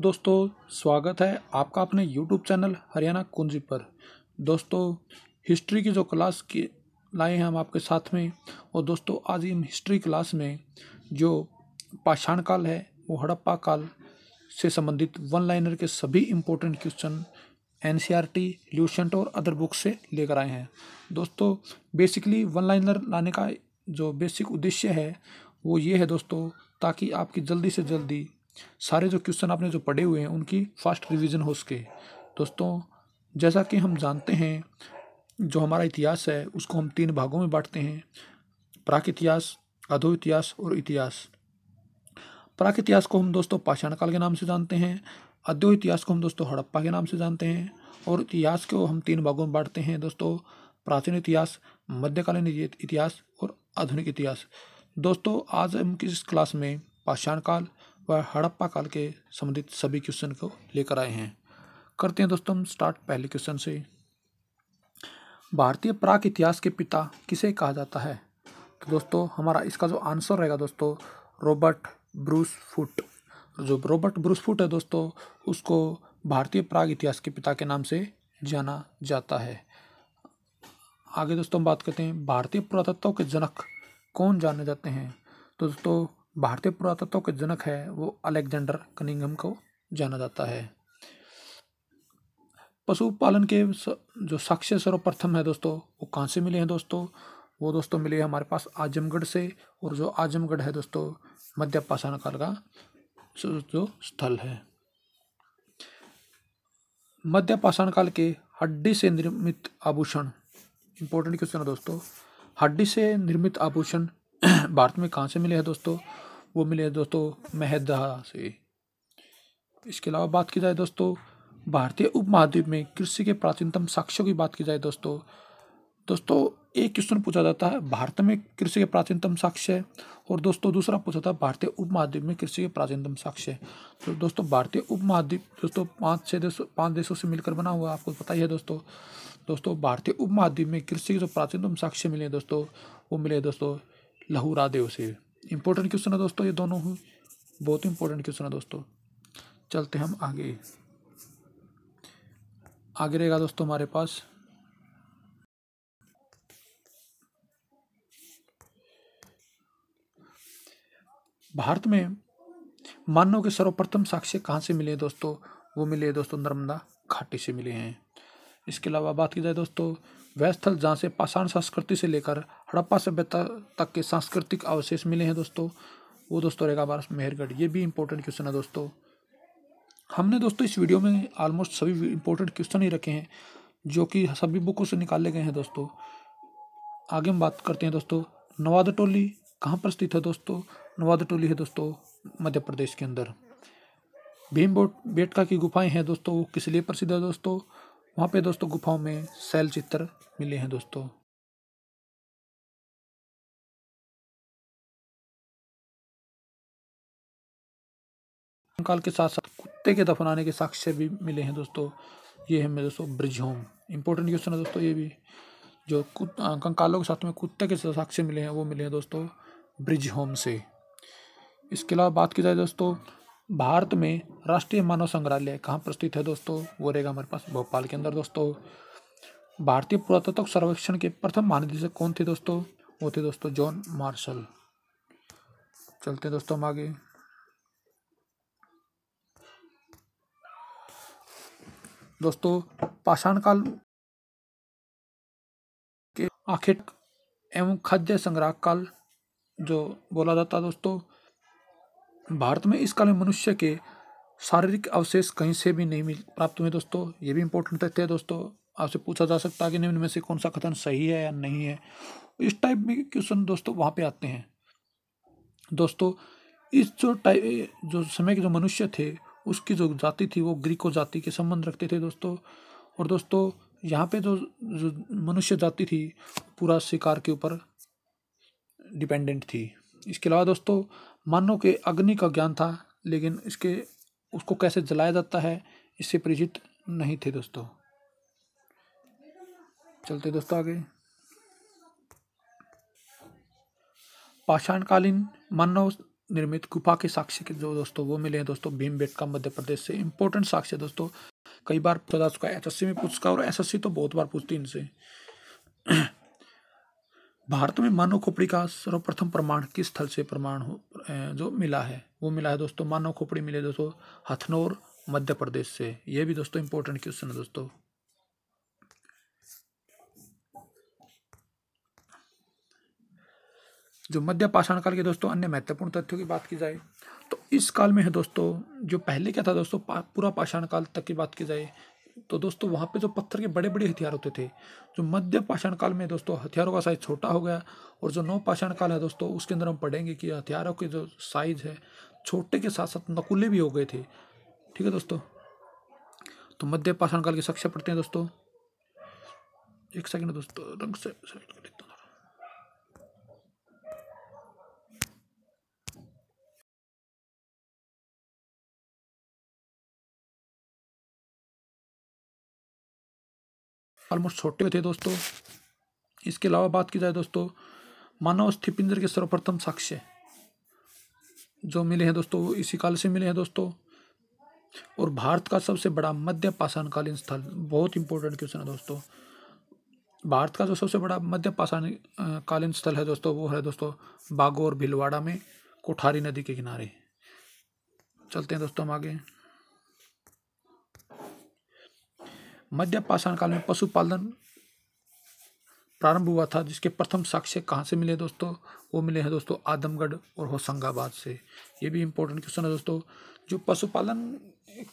दोस्तों स्वागत है आपका अपने YouTube चैनल हरियाणा कुंजी पर दोस्तों हिस्ट्री की जो क्लास की लाए हैं हम आपके साथ में और दोस्तों आज हम हिस्ट्री क्लास में जो पाषाण काल है वो हड़प्पा काल से संबंधित वन लाइनर के सभी important question N C R T Lucent और अदर बुक्स से लेकर आए हैं दोस्तों बेसिकली वन लाइनर लाने का जो बेसिक उद्देश्य है वो ये है दोस्तों ताकि आपकी जल्दी से जल्दी सारे जो क्वेश्चन आपने जो पढ़े हुए हैं उनकी फास्ट रिवीजन हो सके दोस्तों जैसा कि हम जानते हैं जो हमारा इतिहास है उसको हम तीन भागों में बांटते हैं प्राक इतिहास अधो इतिहास और इतिहास प्राक इतिहास को हम दोस्तों पाषाण काल के नाम से जानते हैं अधो इतिहास को हम दोस्तों हड़प्पा के नाम से जानते हैं और इतिहास को हम तीन भागों में बांटते हैं दोस्तों प्राचीन इतिहास मध्यकालीन इतिहास और आधुनिक इतिहास दोस्तों आज हम किस क्लास में पाषाण काल व हड़प्पा काल के संबंधित सभी क्वेश्चन को लेकर आए हैं करते हैं दोस्तों हम स्टार्ट पहले क्वेश्चन से भारतीय प्राक इतिहास के पिता किसे कहा जाता है तो दोस्तों हमारा इसका जो आंसर रहेगा दोस्तों रॉबर्ट ब्रूस फुट जो रॉबर्ट ब्रूस फुट है दोस्तों उसको भारतीय प्राग इतिहास के पिता के नाम से जाना जाता है आगे दोस्तों हम बात करते हैं भारतीय पुरातत्व के जनक कौन जाने जाते हैं तो दोस्तों भारतीय पुरातत्व के जनक है वो अलेक्जेंडर कनिंगम को जाना जाता है पशुपालन के जो साक्ष्य सर्वप्रथम है दोस्तों वो कहाँ से मिले हैं दोस्तों वो दोस्तों मिले हमारे पास आजमगढ़ से और जो आजमगढ़ है दोस्तों मध्य पाषाण काल का जो स्थल है मध्य पाषाण काल के हड्डी से निर्मित आभूषण इंपॉर्टेंट क्वेश्चन है दोस्तों हड्डी से निर्मित आभूषण भारत में कहाँ से मिले हैं दोस्तों वो मिले दोस्तों महदा से इसके अलावा बात की जाए दोस्तों भारतीय उपमहाद्वीप में कृषि के प्राचीनतम साक्ष्यों की बात की जाए दोस्तों दोस्तों एक क्वेश्चन पूछा जाता है भारत में कृषि के प्राचीनतम साक्ष्य है और दोस्तों दूसरा पूछा था भारतीय उपमहाद्वीप में कृषि के प्राचीनतम साक्ष्य है तो दोस्तों भारतीय उपमहाद्वीप दोस्तों पाँच छः देशों पाँच देशों से मिलकर बना हुआ आपको पता ही है दोस्तों दोस्तों भारतीय उपमहाद्वीप में कृषि के जो प्राचीनतम साक्ष्य मिले दोस्तों वो मिले दोस्तों लहूरादेव से इम्पोर्टेंट क्वेश्चन है दोस्तों ये दोनों ही बहुत इंपॉर्टेंट क्वेश्चन है दोस्तों चलते हम आगे आगे रहेगा दोस्तों हमारे पास भारत में मानव के सर्वप्रथम साक्ष्य कहाँ से मिले दोस्तों वो मिले दोस्तों नर्मदा घाटी से मिले हैं इसके अलावा बात की जाए दोस्तों वह स्थल जहाँ से पाषाण संस्कृति से लेकर हड़प्पा सभ्यता तक के सांस्कृतिक अवशेष मिले हैं दोस्तों वो दोस्तों रहेगा हमारा मेहरगढ़ ये भी इंपॉर्टेंट क्वेश्चन है दोस्तों हमने दोस्तों इस वीडियो में ऑलमोस्ट सभी इंपॉर्टेंट क्वेश्चन ही रखे हैं जो कि सभी बुकों से निकाले गए हैं दोस्तों आगे हम बात करते हैं दोस्तों नवादा टोली कहाँ पर स्थित है दोस्तों नवादा टोली है दोस्तों मध्य प्रदेश के अंदर भीम बोट बेटका की गुफाएं हैं दोस्तों वो किस लिए प्रसिद्ध है दोस्तों वहाँ पे दोस्तों गुफाओं में शैल चित्र मिले हैं दोस्तों काल के साथ साथ कुत्ते के दफनाने के साक्ष्य भी मिले हैं दोस्तों ये है मेरे दोस्तों ब्रिज होम इंपॉर्टेंट क्वेश्चन है दोस्तों ये भी जो कंकालों के साथ में कुत्ते के साक्ष्य मिले हैं वो मिले हैं दोस्तों ब्रिज होम से इसके अलावा बात की जाए दोस्तों भारत में राष्ट्रीय मानव संग्रहालय कहाँ पर स्थित है दोस्तों वो रहेगा हमारे पास भोपाल के अंदर दोस्तों भारतीय पुरातत्व सर्वेक्षण के प्रथम महानिदेशक कौन थे दोस्तों वो थे दोस्तों जॉन मार्शल चलते हैं दोस्तों हम आगे दोस्तों पाषाण काल के आखिर एवं खाद्य संग्रह काल जो बोला जाता दोस्तों भारत में इस काल में मनुष्य के शारीरिक अवशेष कहीं से भी नहीं मिल प्राप्त हुए दोस्तों ये भी इम्पोर्टेंट तथ्य है दोस्तों आपसे पूछा जा सकता है कि निम्न में से कौन सा कथन सही है या नहीं है इस टाइप में क्वेश्चन दोस्तों वहाँ पे आते हैं दोस्तों इस जो टाइप जो समय के जो मनुष्य थे उसकी जो जाति थी वो ग्रीको जाति के संबंध रखते थे दोस्तों और दोस्तों यहाँ पे जो जो मनुष्य जाति थी पूरा शिकार के ऊपर डिपेंडेंट थी इसके अलावा दोस्तों मानव के अग्नि का ज्ञान था लेकिन इसके उसको कैसे जलाया जाता है इससे परिचित नहीं थे दोस्तों चलते दोस्तों आगे पाषाणकालीन मानव निर्मित गुफा के साक्ष्य के जो दोस्तों वो मिले हैं दोस्तों भीम बेटका मध्य प्रदेश से इंपॉर्टेंट साक्ष्य दोस्तों कई बार बता चुका है सी में और एस और सी तो बहुत बार पूछती इनसे भारत में मानव खोपड़ी का सर्वप्रथम प्रमाण किस स्थल से प्रमाण हो जो मिला है वो मिला है दोस्तों मानव खोपड़ी मिले दोस्तों हथनौर मध्य प्रदेश से ये भी दोस्तों इंपॉर्टेंट क्वेश्चन है दोस्तों जो मध्य पाषाण काल के दोस्तों अन्य महत्वपूर्ण तथ्यों की बात की जाए तो इस काल में है दोस्तों जो पहले क्या था दोस्तों पा, पूरा पाषाण काल तक की बात की जाए तो दोस्तों वहाँ पे जो पत्थर के बड़े बड़े हथियार होते थे जो मध्य पाषाण काल में दोस्तों हथियारों का साइज छोटा हो गया और जो नौ पाषाण काल है दोस्तों उसके अंदर हम पढ़ेंगे कि हथियारों के जो साइज है छोटे के साथ साथ नकुले भी हो गए थे ठीक है दोस्तों तो मध्य पाषाण काल की शख्स पढ़ते हैं दोस्तों एक सेकेंड दोस्तों रंग से ऑलमोस्ट छोटे थे दोस्तों इसके अलावा बात की जाए दोस्तों मानव स्थिपिंद्र के सर्वप्रथम साक्ष्य जो मिले हैं दोस्तों इसी काल से मिले हैं दोस्तों और भारत का सबसे बड़ा मध्य पाषाणकालीन स्थल बहुत इंपॉर्टेंट क्वेश्चन है दोस्तों भारत का जो सबसे बड़ा मध्य पाषाणकालीन स्थल है दोस्तों वो है दोस्तों बागोर भिलवाड़ा में कोठारी नदी के किनारे चलते हैं दोस्तों हम आगे मध्य पाषाण काल में पशुपालन प्रारंभ हुआ था जिसके प्रथम साक्ष्य कहाँ से मिले दोस्तों वो मिले हैं दोस्तों आदमगढ़ और होशंगाबाद से ये भी इम्पोर्टेंट क्वेश्चन है दोस्तों जो पशुपालन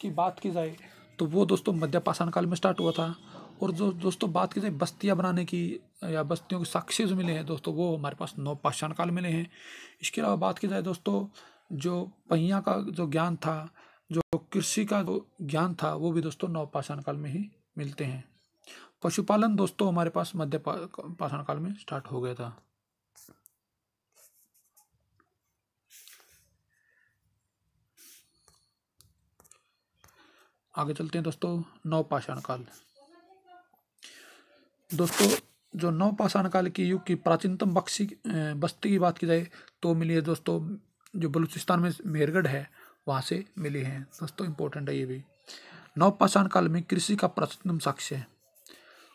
की बात की जाए तो वो दोस्तों मध्य पाषाण काल में स्टार्ट हुआ था और जो दोस्तों बात की जाए बस्तियाँ बनाने की या बस्तियों के साक्ष्य जो मिले हैं दोस्तों वो हमारे पास नौ पाषाण काल मिले हैं इसके अलावा बात की जाए दोस्तों जो पहिया का जो ज्ञान था जो कृषि का जो ज्ञान था वो भी दोस्तों नौ पाषाण काल में ही मिलते हैं पशुपालन दोस्तों हमारे पास मध्य पाषाण काल में स्टार्ट हो गया था आगे चलते हैं दोस्तों नवपाषाण काल दोस्तों जो नवपाषाण काल की युग की प्राचीनतम बक्सी बस्ती की बात की जाए तो मिली है दोस्तों जो बलूचिस्तान में मेहरगढ़ है वहाँ से मिली है दोस्तों इम्पोर्टेंट है ये भी नवपाषाण काल में कृषि का प्राचीनतम साक्ष्य है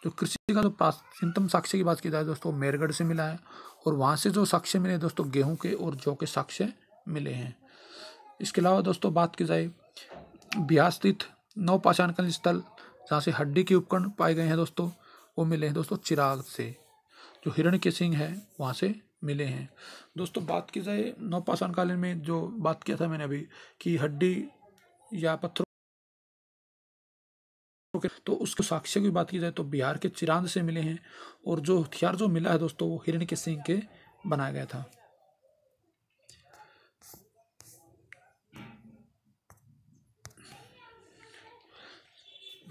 जो कृषि का जो प्राचीनतम साक्ष्य की बात की जाए दोस्तों मेरगढ़ से मिला है और वहाँ से जो साक्ष्य मिले दोस्तों गेहूँ के और जौ के साक्ष्य मिले हैं इसके अलावा दोस्तों बात की जाए बिहार स्थित नवपाषाण कालीन स्थल जहाँ से हड्डी के उपकरण पाए गए हैं दोस्तों वो मिले हैं दोस्तों चिराग से जो हिरण के सिंह है वहाँ से मिले हैं दोस्तों बात की जाए नवपाषाण कालीन में जो बात किया था मैंने अभी कि हड्डी या पत्थरों ओके तो उसके साक्ष्य की बात की जाए तो बिहार के चिरांद से मिले हैं और जो हथियार जो मिला है दोस्तों वो हिरण के सिंह के बनाया गया था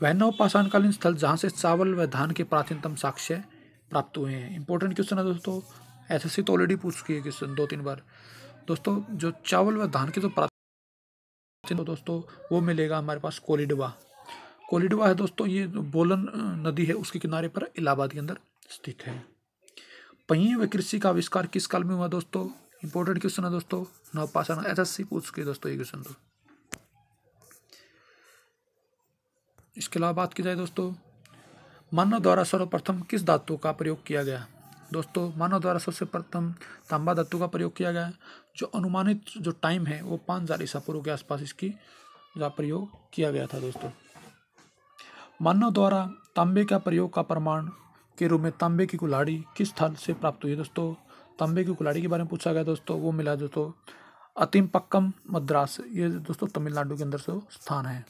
वैनव पाषाणकालीन स्थल जहाँ से चावल व धान के प्राचीनतम साक्ष्य प्राप्त हुए हैं इंपॉर्टेंट क्वेश्चन है दोस्तों एस एस तो ऑलरेडी पूछ चुकी है क्वेश्चन दो तीन बार दोस्तों जो चावल व धान के जो प्राचीन दोस्तों वो मिलेगा हमारे पास कोलिडवा कोलिडवा है दोस्तों ये बोलन नदी है उसके किनारे पर इलाहाबाद के अंदर स्थित है पहिए व कृषि का आविष्कार किस काल में हुआ दोस्तों इंपॉर्टेंट क्वेश्चन है दोस्तों नवपाषाण एस एस अच्छा, सी पूछ के दोस्तों ये क्वेश्चन तो इसके अलावा बात की जाए दोस्तों मानव द्वारा सर्वप्रथम किस धातु का प्रयोग किया गया दोस्तों मानव द्वारा सबसे प्रथम तांबा धातु का प्रयोग किया गया जो अनुमानित जो टाइम है वो पाँच हज़ार ईसा पूर्व के आसपास इसकी प्रयोग किया गया था दोस्तों मानव द्वारा तांबे का प्रयोग का प्रमाण के रूप में तांबे की कुल्हाड़ी किस स्थल से प्राप्त हुई दोस्तों तांबे की कुल्हाड़ी के बारे में पूछा गया दोस्तों वो मिला दोस्तों अतिम पक्कम मद्रास ये दोस्तों तमिलनाडु के अंदर से स्थान है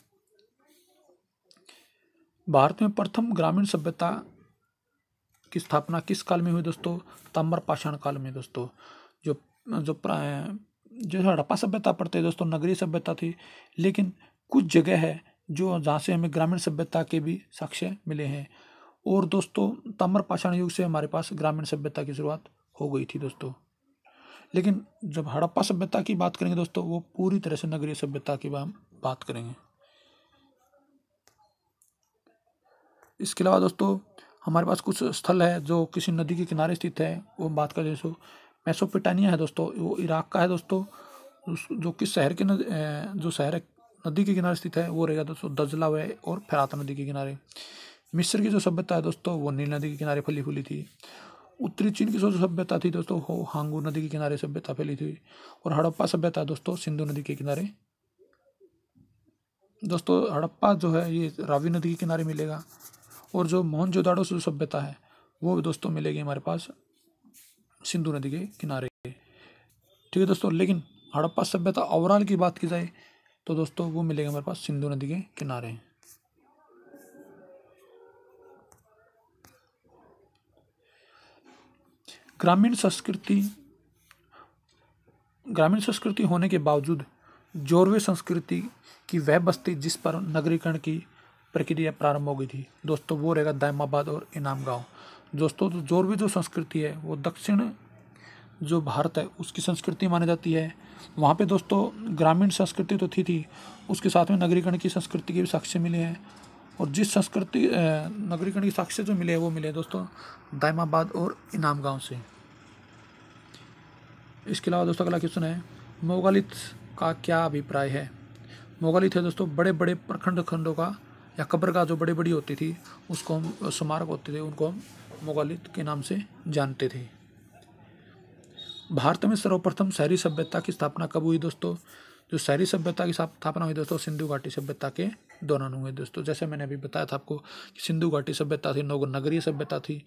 भारत में प्रथम ग्रामीण सभ्यता की स्थापना किस काल में हुई दोस्तों ताम्र पाषाण काल में दोस्तों जो जो जो हड़प्पा सभ्यता पड़ते दोस्तों नगरीय सभ्यता थी लेकिन कुछ जगह है जो जहाँ से हमें ग्रामीण सभ्यता के भी साक्ष्य मिले हैं और दोस्तों ताम्र पाषाण युग से हमारे पास ग्रामीण सभ्यता की शुरुआत हो गई थी दोस्तों लेकिन जब हड़प्पा सभ्यता की बात करेंगे दोस्तों वो पूरी तरह से नगरीय सभ्यता की हम बात करेंगे इसके अलावा दोस्तों हमारे पास कुछ स्थल है जो किसी नदी के किनारे स्थित है वो हम बात करें दोस्तों मैसोपिटानिया है दोस्तों वो इराक का है दोस्तों जो किस शहर के नज, जो शहर है नदी के किनारे स्थित है वो रहेगा दोस्तों दजला वे और फैरात नदी के किनारे मिस्र की जो सभ्यता है दोस्तों वो नील नदी के किनारे फली फूली थी उत्तरी चीन की जो सभ्यता थी दोस्तों वो हांगू नदी के किनारे सभ्यता फैली थी और हड़प्पा सभ्यता दोस्तों सिंधु नदी के किनारे दोस्तों हड़प्पा जो है ये रावी नदी के किनारे मिलेगा और जो मोहन से जो सभ्यता है वो दोस्तों मिलेगी हमारे पास सिंधु नदी के किनारे ठीक है दोस्तों लेकिन हड़प्पा सभ्यता ओवरऑल की बात की जाए तो दोस्तों वो मिलेगा मेरे पास सिंधु नदी के किनारे ग्रामीण संस्कृति ग्रामीण संस्कृति होने के बावजूद जोरवे संस्कृति की वह बस्ती जिस पर नगरीकरण की प्रक्रिया प्रारंभ हो गई थी दोस्तों वो रहेगा दायमाबाद और इनाम गांव दोस्तों तो जोरवे जो संस्कृति है वो दक्षिण जो भारत है उसकी संस्कृति मानी जाती है वहाँ पे दोस्तों ग्रामीण संस्कृति तो थी थी उसके साथ में नगरीकरण की संस्कृति के भी साक्ष्य मिले हैं और जिस संस्कृति नगरीकरण के साक्ष्य जो मिले हैं वो मिले हैं दोस्तों दायमाबाद और इनाम गाँव से इसके अलावा दोस्तों अगला क्वेश्चन है मोगलित का क्या अभिप्राय है मोगलित है दोस्तों बड़े बड़े प्रखंड खंडों का या कब्र का जो बड़ी बड़ी होती थी उसको हम स्मारक होते थे उनको हम मोगलित के नाम से जानते थे भारत में सर्वप्रथम शहरी सभ्यता की स्थापना कब हुई दोस्तों जो शहरी सभ्यता की स्थापना हुई दोस्तों सिंधु घाटी सभ्यता के दौरान हुए दोस्तों जैसे मैंने अभी बताया था आपको सिंधु घाटी सभ्यता थी नोग नगरीय सभ्यता थी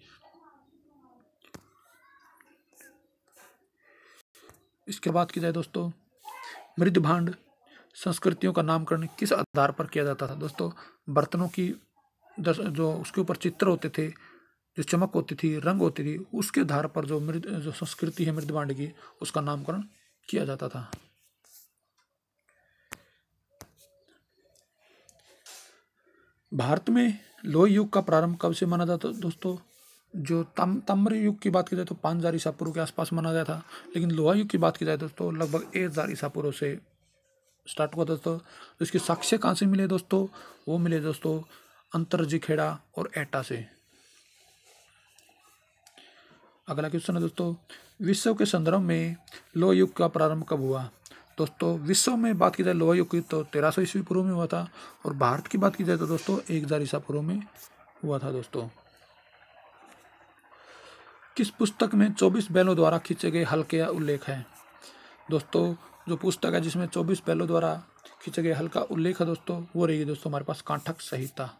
इसके बाद की जाए दोस्तों मृद भांड संस्कृतियों का नामकरण किस आधार पर किया जाता था दोस्तों बर्तनों की जो उसके ऊपर चित्र होते थे जो चमक होती थी रंग होती थी उसके आधार पर जो मृद जो संस्कृति है मृदभांड की उसका नामकरण किया जाता था भारत में लोह युग का प्रारंभ कब से माना जाता दोस्तों जो तम ताम्र युग की बात की जाए तो पाँच हज़ार ईसा पूर्व के आसपास माना गया था लेकिन लोहा युग की बात की जाए दोस्तों लगभग एक हज़ार ईसा पूर्व से स्टार्ट हुआ दोस्तों इसके साक्ष्य कहाँ से मिले दोस्तों वो मिले दोस्तों अंतरजी खेड़ा और एटा से अगला क्वेश्चन है दोस्तों विश्व के संदर्भ में लोह युग का प्रारंभ कब हुआ दोस्तों विश्व में बात की जाए लोह युग की तो तेरह सौ ईस्वी पूर्व में हुआ था और भारत की बात की जाए तो दोस्तों एक हज़ार ईसा पूर्व में हुआ था दोस्तों किस पुस्तक में चौबीस बैलों द्वारा खींचे गए हल का उल्लेख है दोस्तों जो पुस्तक है जिसमें चौबीस बैलों द्वारा खींचे गए हल का उल्लेख है दोस्तों वो रहेगी दोस्तों हमारे पास कांठक संहिता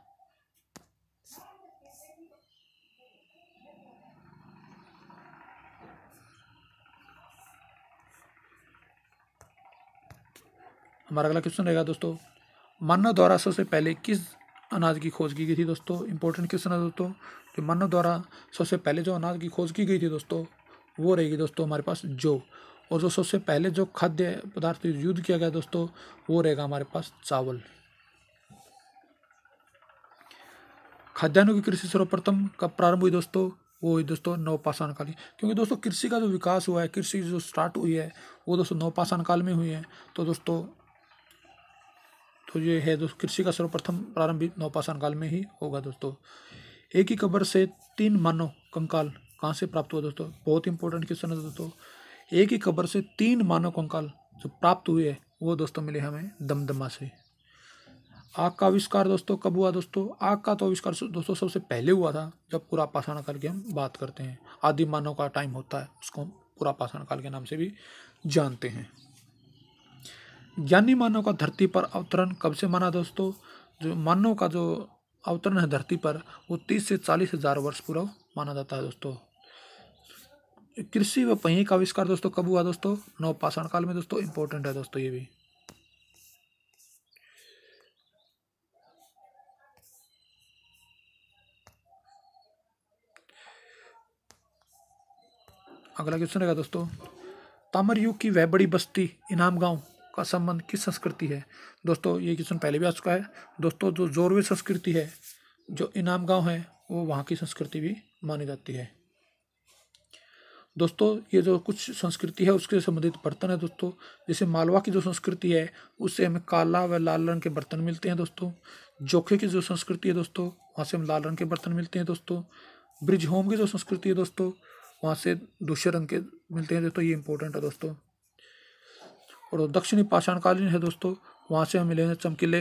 हमारा अगला क्वेश्चन रहेगा दोस्तों मानव द्वारा सबसे पहले किस अनाज की खोज की गई थी दोस्तों इंपॉर्टेंट क्वेश्चन है दोस्तों जो मानव द्वारा सबसे पहले जो अनाज की खोज की गई थी दोस्तों वो रहेगी दोस्तों हमारे पास जो और जो सबसे पहले जो खाद्य पदार्थ युद्ध किया गया दोस्तों वो रहेगा हमारे पास चावल खाद्यान्नों की कृषि सर्वप्रथम कब प्रारंभ हुई दोस्तों वो हुई दोस्तों नवपाषाण काल क्योंकि दोस्तों कृषि का जो विकास हुआ है कृषि जो स्टार्ट हुई है वो दोस्तों नवपाषाण काल में हुई है तो दोस्तों तो ये है दोस्तों कृषि का सर्वप्रथम प्रारंभिक नौपाषाण काल में ही होगा दोस्तों एक ही कब्र से तीन मानव कंकाल कहाँ से प्राप्त हुआ दोस्तों बहुत इंपॉर्टेंट क्वेश्चन है दोस्तों एक ही कब्र से तीन मानव कंकाल जो प्राप्त हुए है वो दोस्तों मिले हमें दमदमा से आग का आविष्कार दोस्तों कब हुआ दोस्तों आग का तो आविष्कार दोस्तों सबसे पहले हुआ था जब पूरा पाषाण काल की हम बात करते हैं आदि मानव का टाइम होता है उसको हम पूरा पाषाण काल के नाम से भी जानते हैं ज्ञानी मानव का धरती पर अवतरण कब से माना दोस्तों जो मानव का जो अवतरण है धरती पर वो तीस से चालीस हजार वर्ष पूर्व माना जाता है दोस्तों कृषि व पहिए का आविष्कार दोस्तों कब हुआ दोस्तों नवपाषाण काल में दोस्तों इंपॉर्टेंट है दोस्तों ये भी अगला क्वेश्चन रहेगा दोस्तों तामर युग की वह बड़ी बस्ती इनाम गांव का संबंध किस संस्कृति है दोस्तों ये क्वेश्चन पहले भी आ चुका है दोस्तों जो जोरवे संस्कृति है जो इनाम गाँव है वो वहाँ की संस्कृति भी मानी जाती है दोस्तों ये जो कुछ संस्कृति है उसके संबंधित बर्तन है दोस्तों जैसे मालवा की जो संस्कृति है उससे हमें काला व लाल रंग के बर्तन मिलते हैं दोस्तों जोखे की जो संस्कृति है दोस्तों वहाँ से हम लाल रंग के बर्तन मिलते हैं दोस्तों ब्रिज होम की जो संस्कृति है दोस्तों वहाँ से दूसरे रंग के मिलते हैं दोस्तों ये इंपॉर्टेंट है दोस्तों और वो दक्षिणी पाषाणकालीन है दोस्तों वहाँ से हम मिले चमकीले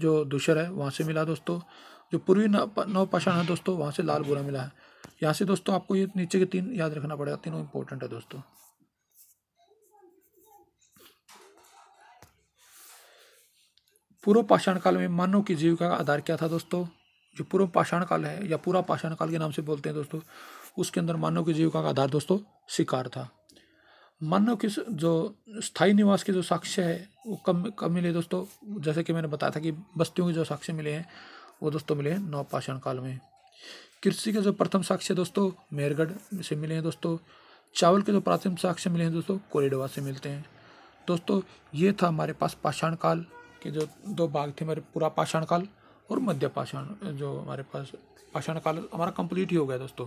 जो दूसर है वहाँ से मिला दोस्तों जो पूर्वी नवपाषाण है दोस्तों वहाँ से लाल बुरा मिला है यहाँ से दोस्तों आपको ये नीचे के तीन याद रखना पड़ेगा तीनों इम्पोर्टेंट है दोस्तों पूर्व पाषाण काल में मानव की जीविका का आधार क्या था दोस्तों जो पूर्व पाषाण काल है या पूरा पाषाण काल के नाम से बोलते हैं दोस्तों उसके अंदर मानव की जीविका का आधार दोस्तों शिकार था मानव के जो स्थायी निवास के जो साक्ष्य है वो कम कम मिले दोस्तों जैसे कि मैंने बताया था कि बस्तियों के जो साक्ष्य मिले हैं वो दोस्तों मिले हैं नवपाषाण काल में कृषि के जो प्रथम साक्ष्य दोस्तों मेहरगढ़ से मिले हैं दोस्तों चावल के जो प्राथमिक साक्ष्य मिले हैं दोस्तों कोरिडवा से मिलते हैं दोस्तों ये था हमारे पास पाषाण काल के जो दो भाग थे हमारे पूरा पाषाण काल और मध्य पाषाण जो हमारे पास पाषाण काल हमारा कंप्लीट ही हो गया दोस्तों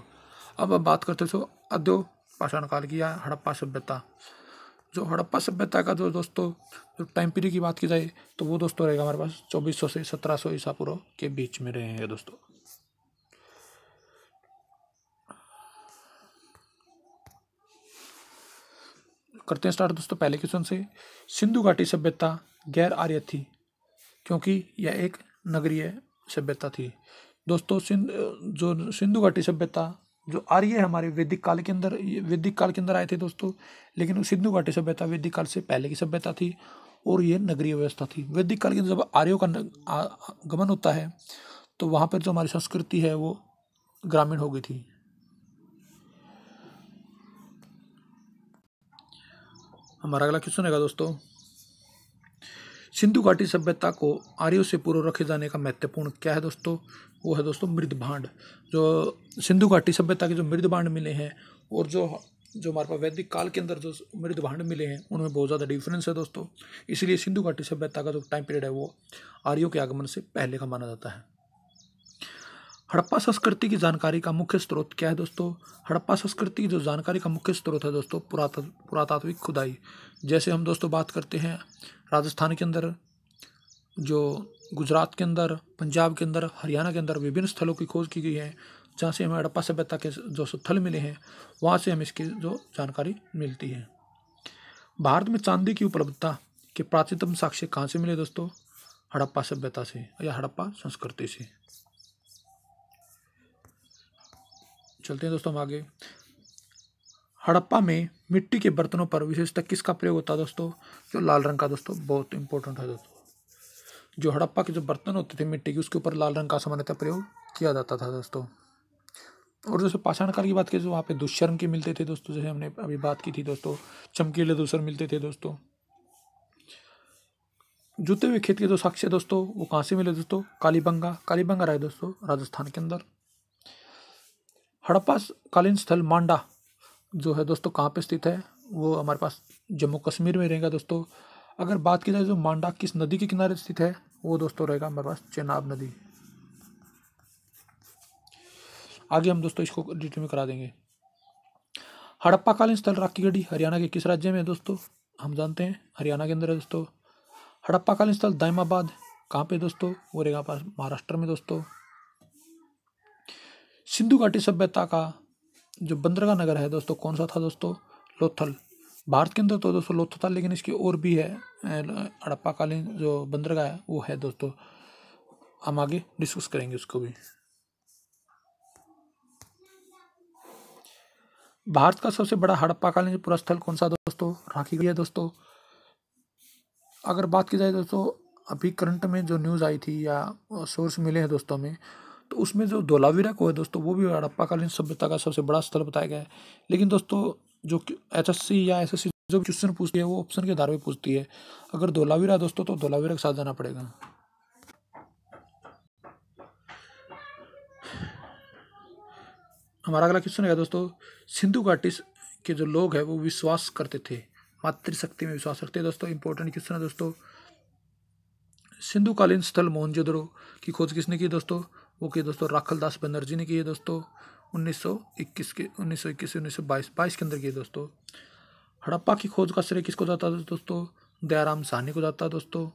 अब अब बात करते हैं दोस्तों अद्यो पाषाण काल की या हड़प्पा सभ्यता जो हड़प्पा सभ्यता का जो दोस्तों जो टाइम पीरियड की बात की जाए तो वो दोस्तों रहेगा हमारे पास 2400 से 1700 सौ ईसा पूर्व के बीच में रहेंगे दोस्तों करते हैं स्टार्ट दोस्तों पहले क्वेश्चन से सिंधु घाटी सभ्यता गैर आर्य थी क्योंकि यह एक नगरीय सभ्यता थी दोस्तों सिंध जो सिंधु घाटी सभ्यता जो आर्य हमारे वैदिक काल के अंदर वैदिक काल के अंदर आए थे दोस्तों लेकिन सिंधु घाटी सभ्यता वैदिक काल से पहले की सभ्यता थी और ये नगरीय व्यवस्था थी वैदिक काल के अंदर जब आर्यों का गमन होता है तो वहाँ पर जो हमारी संस्कृति है वो ग्रामीण हो गई थी हमारा अगला क्वेश्चन है दोस्तों सिंधु घाटी सभ्यता को आर्यों से पूर्व रखे जाने का महत्वपूर्ण क्या है दोस्तों वो है दोस्तों मृद भांड जो सिंधु घाटी सभ्यता के जो मृद भांड मिले हैं और जो जो हमारे पास वैदिक काल के अंदर जो मृद भांड मिले हैं उनमें बहुत ज़्यादा डिफरेंस है दोस्तों इसलिए सिंधु घाटी सभ्यता का जो टाइम पीरियड है वो आर्यों के आगमन से पहले का माना जाता है हड़प्पा संस्कृति की जानकारी का मुख्य स्रोत क्या है दोस्तों हड़प्पा संस्कृति की जो जानकारी का मुख्य स्रोत है दोस्तों पुरात पुरातात्विक खुदाई जैसे हम दोस्तों बात करते हैं राजस्थान के अंदर जो गुजरात के अंदर पंजाब के अंदर हरियाणा के अंदर विभिन्न स्थलों की खोज की गई है जहाँ से हमें हड़प्पा सभ्यता के जो स्थल मिले हैं वहाँ से हमें इसकी जो जानकारी मिलती है भारत में चांदी की उपलब्धता के प्राचीनतम साक्ष्य कहाँ से मिले दोस्तों हड़प्पा सभ्यता से या हड़प्पा संस्कृति से चलते हैं दोस्तों हम आगे हड़प्पा में मिट्टी के बर्तनों पर विशेषतः किसका प्रयोग होता है दोस्तों जो लाल रंग का दोस्तों बहुत इंपॉर्टेंट है दोस्तों जो हड़प्पा के जो बर्तन होते थे मिट्टी के उसके ऊपर लाल रंग का सामान्यतः प्रयोग किया जाता था दोस्तों और जैसे पाषाण काल की बात करें तो वहाँ पे दुष्चर्म के मिलते थे दोस्तों जैसे हमने अभी बात की थी दोस्तों चमकीले दूसर मिलते थे दोस्तों जूते हुए खेत के जो साक्ष्य दोस्तों वो कहाँ से मिले दोस्तों कालीबंगा कालीबंगा राय दोस्तों राजस्थान के अंदर हड़प्पा कालीन स्थल मांडा जो है दोस्तों कहाँ पे स्थित है वो हमारे पास जम्मू कश्मीर में रहेगा दोस्तों अगर बात की जाए जो मांडा किस नदी के किनारे स्थित है वो दोस्तों रहेगा हमारे पास चेनाब नदी आगे हम दोस्तों इसको डिटेल में करा देंगे हड़प्पा कालीन स्थल राखी गढ़ी हरियाणा के किस राज्य में दोस्तों हम जानते हैं हरियाणा के अंदर है दोस्तों हड़प्पा कालीन स्थल दाइमाबाद कहाँ पे दोस्तों वो रहेगा पास महाराष्ट्र में दोस्तों सिंधु घाटी सभ्यता का जो बंदरगाह नगर है दोस्तों कौन सा था दोस्तों लोथल भारत के अंदर तो दोस्तों लोथल था लेकिन इसकी और भी है हड़प्पाकालीन कालीन जो बंदरगाह है वो है दोस्तों हम आगे डिस्कस करेंगे उसको भी भारत का सबसे बड़ा हड़प्पा कालीन पुरस्थल कौन सा दोस्तों राखी गई है दोस्तों अगर बात की जाए दोस्तों अभी करंट में जो न्यूज़ आई थी या सोर्स मिले हैं दोस्तों में तो उसमें जो धोलावीरा को है दोस्तों वो भी हड़प्पाकालीन सभ्यता का सबसे बड़ा स्थल बताया गया है लेकिन दोस्तों जो एच या एस जो क्वेश्चन पूछती है वो ऑप्शन के आधार पर पूछती है अगर धोलावीरा दोस्तों तो धोलावीरा के साथ जाना पड़ेगा हमारा अगला क्वेश्चन है दोस्तों सिंधु घाटी के जो लोग हैं वो विश्वास करते थे मातृशक्ति में विश्वास रखते हैं दोस्तों इंपॉर्टेंट क्वेश्चन है दोस्तों सिंधुकालीन स्थल मोहनजोदड़ो की खोज किसने की दोस्तों ओके दोस्तों राखल दास बनर्जी ने किए दोस्तों 1921 के 1921 से 1922 22 के अंदर किए दोस्तों हड़प्पा की खोज का श्रेय किसको जाता है दोस्तों दयाराम सहनी को जाता है दोस्तों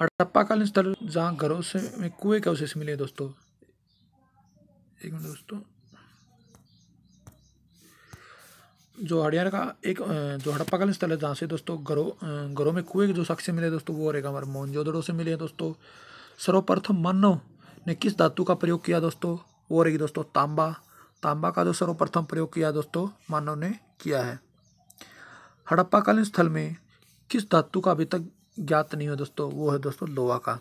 हड़प्पा कालीन स्थल जहाँ घरों से कुएं के अवशेष मिले दोस्तों एक मिनट दोस्तों जो हरियाणा का एक जो हड़प्पा का स्थल है जहाँ से दोस्तों घरों घरों में के जो साक्ष्य मिले दोस्तों वो रहेगा हमारे मोहनजोदड़ो से मिले हैं दोस्तों सर्वप्रथम मानव ने किस धातु का प्रयोग किया दोस्तों वो रहेगी दोस्तों तांबा तांबा का जो सर्वप्रथम प्रयोग किया दोस्तों मानव ने किया है हड़प्पाकालीन स्थल में किस धातु का अभी तक ज्ञात नहीं है दोस्तों वो है दोस्तों लोहा का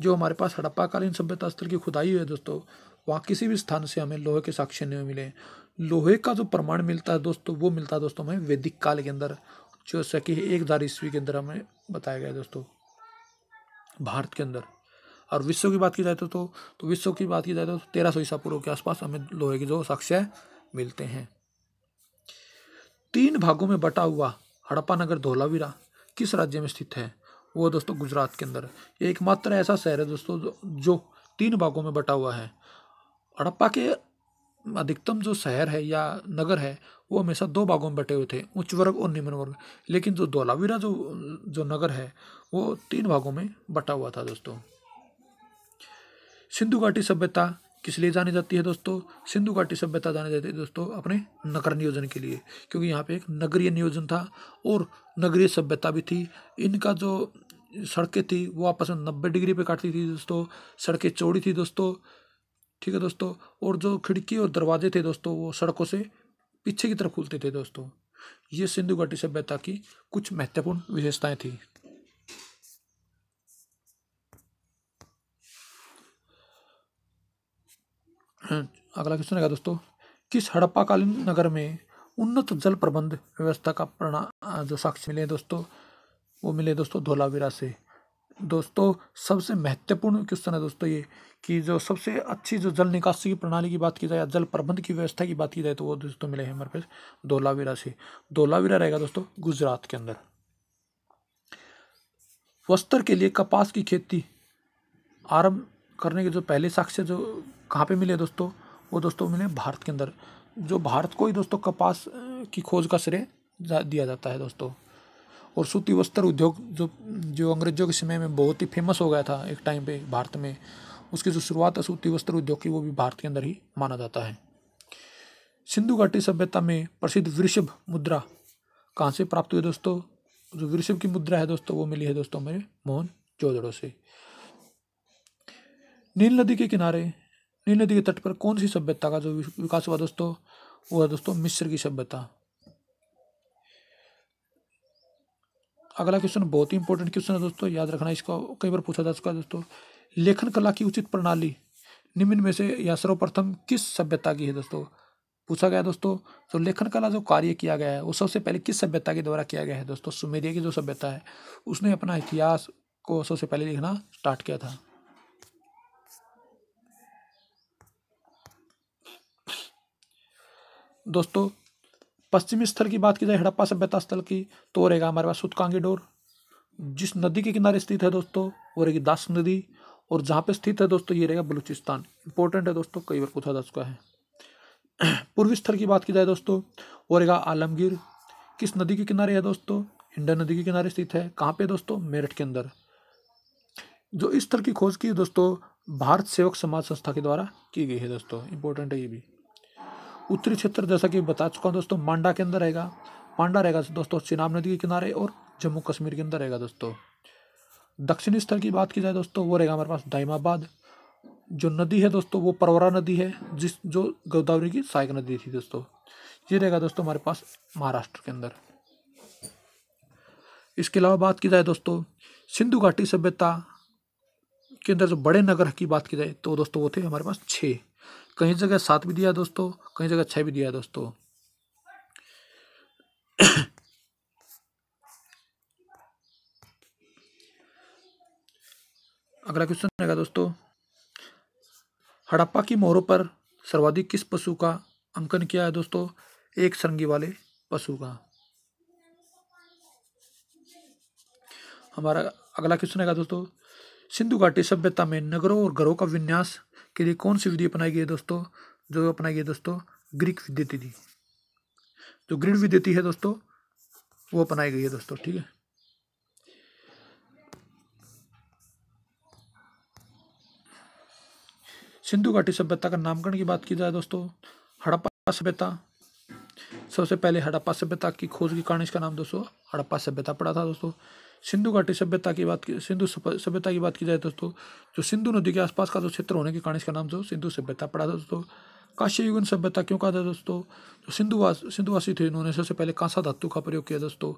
जो हमारे पास हड़प्पाकालीन सभ्यता स्थल की खुदाई है दोस्तों वहाँ किसी भी स्थान से हमें लोहे के साक्ष्य नहीं मिले लोहे का जो प्रमाण मिलता है दोस्तों वो मिलता है दोस्तों हमें वैदिक काल के अंदर जो सके एक हज़ार ईस्वी के अंदर हमें बताया गया दोस्तों भारत के अंदर और विश्व की बात की जाए तो, तो तो विश्व की बात की जाए तो तेरह सौ ईसा पूर्व के आसपास हमें लोहे के जो साक्ष्य मिलते हैं तीन भागों में बटा हुआ हड़प्पा नगर धोलावीरा किस राज्य में स्थित है वो दोस्तों गुजरात के अंदर एकमात्र ऐसा शहर है दोस्तों जो तीन भागों में बटा हुआ है हड़प्पा के अधिकतम जो शहर है या नगर है वो हमेशा दो भागों में बटे हुए थे उच्च वर्ग और निम्न वर्ग लेकिन जो धोलावीरा जो जो नगर है वो तीन भागों में बटा हुआ था दोस्तों सिंधु घाटी सभ्यता किस लिए जानी जाती है दोस्तों सिंधु घाटी सभ्यता जानी जाती है दोस्तों अपने नगर नियोजन के लिए क्योंकि यहाँ पे एक नगरीय नियोजन था और नगरीय सभ्यता भी थी इनका जो सड़कें थी वो आपस में नब्बे डिग्री पे काटती थी दोस्तों सड़कें चौड़ी थी दोस्तों ठीक है दोस्तों और जो खिड़की और दरवाजे थे दोस्तों वो सड़कों से पीछे की तरफ खुलते थे दोस्तों ये सिंधु घाटी सभ्यता की कुछ महत्वपूर्ण विशेषताएं थी हाँ, अगला क्वेश्चन है दोस्तों किस हड़प्पाकालीन नगर में उन्नत जल प्रबंध व्यवस्था का प्रणा जो साक्ष्य मिले दोस्तों वो मिले दोस्तों धोलावीरा से दोस्तों सबसे महत्वपूर्ण क्वेश्चन है दोस्तों ये कि जो सबसे अच्छी जो जल निकासी की प्रणाली की बात की जाए या जल प्रबंध की व्यवस्था की बात की जाए तो वो दोस्तों मिले हैं हमारे पास धोलावीरा से धोलावीरा रहेगा दोस्तों गुजरात के अंदर वस्त्र के लिए कपास की खेती आरंभ करने के जो पहले साक्ष्य जो कहाँ पे मिले दोस्तों वो दोस्तों मिले भारत के अंदर जो भारत को ही दोस्तों कपास की खोज का श्रेय दिया जाता है दोस्तों और सूती वस्त्र उद्योग जो जो अंग्रेजों के समय में बहुत ही फेमस हो गया था एक टाइम पे भारत में उसकी जो शुरुआत है सूती वस्त्र उद्योग की वो भी भारत के अंदर ही माना जाता है सिंधु घाटी सभ्यता में प्रसिद्ध वृषभ मुद्रा कहाँ से प्राप्त हुई दोस्तों जो वृषभ की मुद्रा है दोस्तों वो मिली है दोस्तों मेरे मोहन जोदड़ों से नील नदी के किनारे नील नदी के तट पर कौन सी सभ्यता का जो विकास हुआ दोस्तों वो है दोस्तों मिस्र की सभ्यता अगला क्वेश्चन बहुत ही इंपॉर्टेंट क्वेश्चन है दोस्तों याद रखना इसको कई बार पूछा जा चुका है दोस्तों लेखन कला की उचित प्रणाली निम्न में से या सर्वप्रथम किस सभ्यता की है दोस्तों पूछा गया दोस्तों तो लेखन कला जो कार्य किया गया है वो सबसे पहले किस सभ्यता के द्वारा किया गया है दोस्तों सुमेरिया की जो सभ्यता है उसने अपना इतिहास को सबसे पहले लिखना स्टार्ट किया था दोस्तों पश्चिमी स्थल की बात की जाए हड़प्पा सभ्यता स्थल की तो रहेगा हमारे पास सुतकांगी डोर जिस नदी के किनारे स्थित है दोस्तों वो रहेगी दास नदी और जहाँ पे स्थित है दोस्तों ये रहेगा बलूचिस्तान इंपॉर्टेंट है दोस्तों कई बार पूछा जा चुका है पूर्वी स्थल की बात की जाए दोस्तों वो रहेगा आलमगीर किस नदी के किनारे है दोस्तों इंडन नदी के किनारे स्थित है कहाँ पे दोस्तों मेरठ के अंदर जो इस स्थल की खोज की दोस्तों भारत सेवक समाज संस्था के द्वारा की गई है दोस्तों इंपॉर्टेंट है ये भी उत्तरी क्षेत्र जैसा कि बता चुका हूँ दोस्तों मांडा के अंदर रहेगा मांडा रहेगा दोस्तों चिनाब नदी के किनारे और जम्मू कश्मीर के अंदर रहेगा दोस्तों दक्षिणी स्तर की बात की जाए दोस्तों वो रहेगा हमारे पास डाइमाबाद जो नदी है दोस्तों वो परवरा नदी है जिस जो गोदावरी की सहायक नदी थी दोस्तों ये रहेगा दोस्तों हमारे पास महाराष्ट्र के अंदर इसके अलावा बात की जाए दोस्तों सिंधु घाटी सभ्यता के अंदर जो बड़े नगर की बात की जाए तो दोस्तों वो थे हमारे पास छः कहीं जगह सात भी दिया दोस्तों कहीं जगह छः भी दिया दोस्तों अगला क्वेश्चन रहेगा दोस्तों हड़प्पा की मोहरों पर सर्वाधिक किस पशु का अंकन किया है दोस्तों एक सरंगी वाले पशु का हमारा अगला क्वेश्चन रहेगा दोस्तों सिंधु घाटी सभ्यता में नगरों और घरों का विन्यास के लिए कौन सी विधि अपनाई गई है दोस्तों जो अपनाई गई है दोस्तों ग्रीक विद्युति थी जो ग्रीक विद्युति है दोस्तों वो अपनाई गई है दोस्तों ठीक है सिंधु घाटी सभ्यता का नामकरण की बात की जाए दोस्तों हड़प्पा सभ्यता सबसे पहले हड़प्पा सभ्यता की खोज की कारण इसका नाम दोस्तों हड़प्पा सभ्यता पड़ा था दोस्तों सिंधु घाटी सभ्यता की बात की सिंधु सभ्यता की बात की जाए दोस्तों जो तो सिंधु नदी के आसपास का जो क्षेत्र होने के कारण इसका नाम जो सिंधु सभ्यता पड़ा था दोस्तों काशी युगन सभ्यता क्यों कहा था दोस्तों जो तो सिंधुवास सिंधुवासी थे इन्होंने सबसे पहले कांसा धातु का प्रयोग किया दोस्तों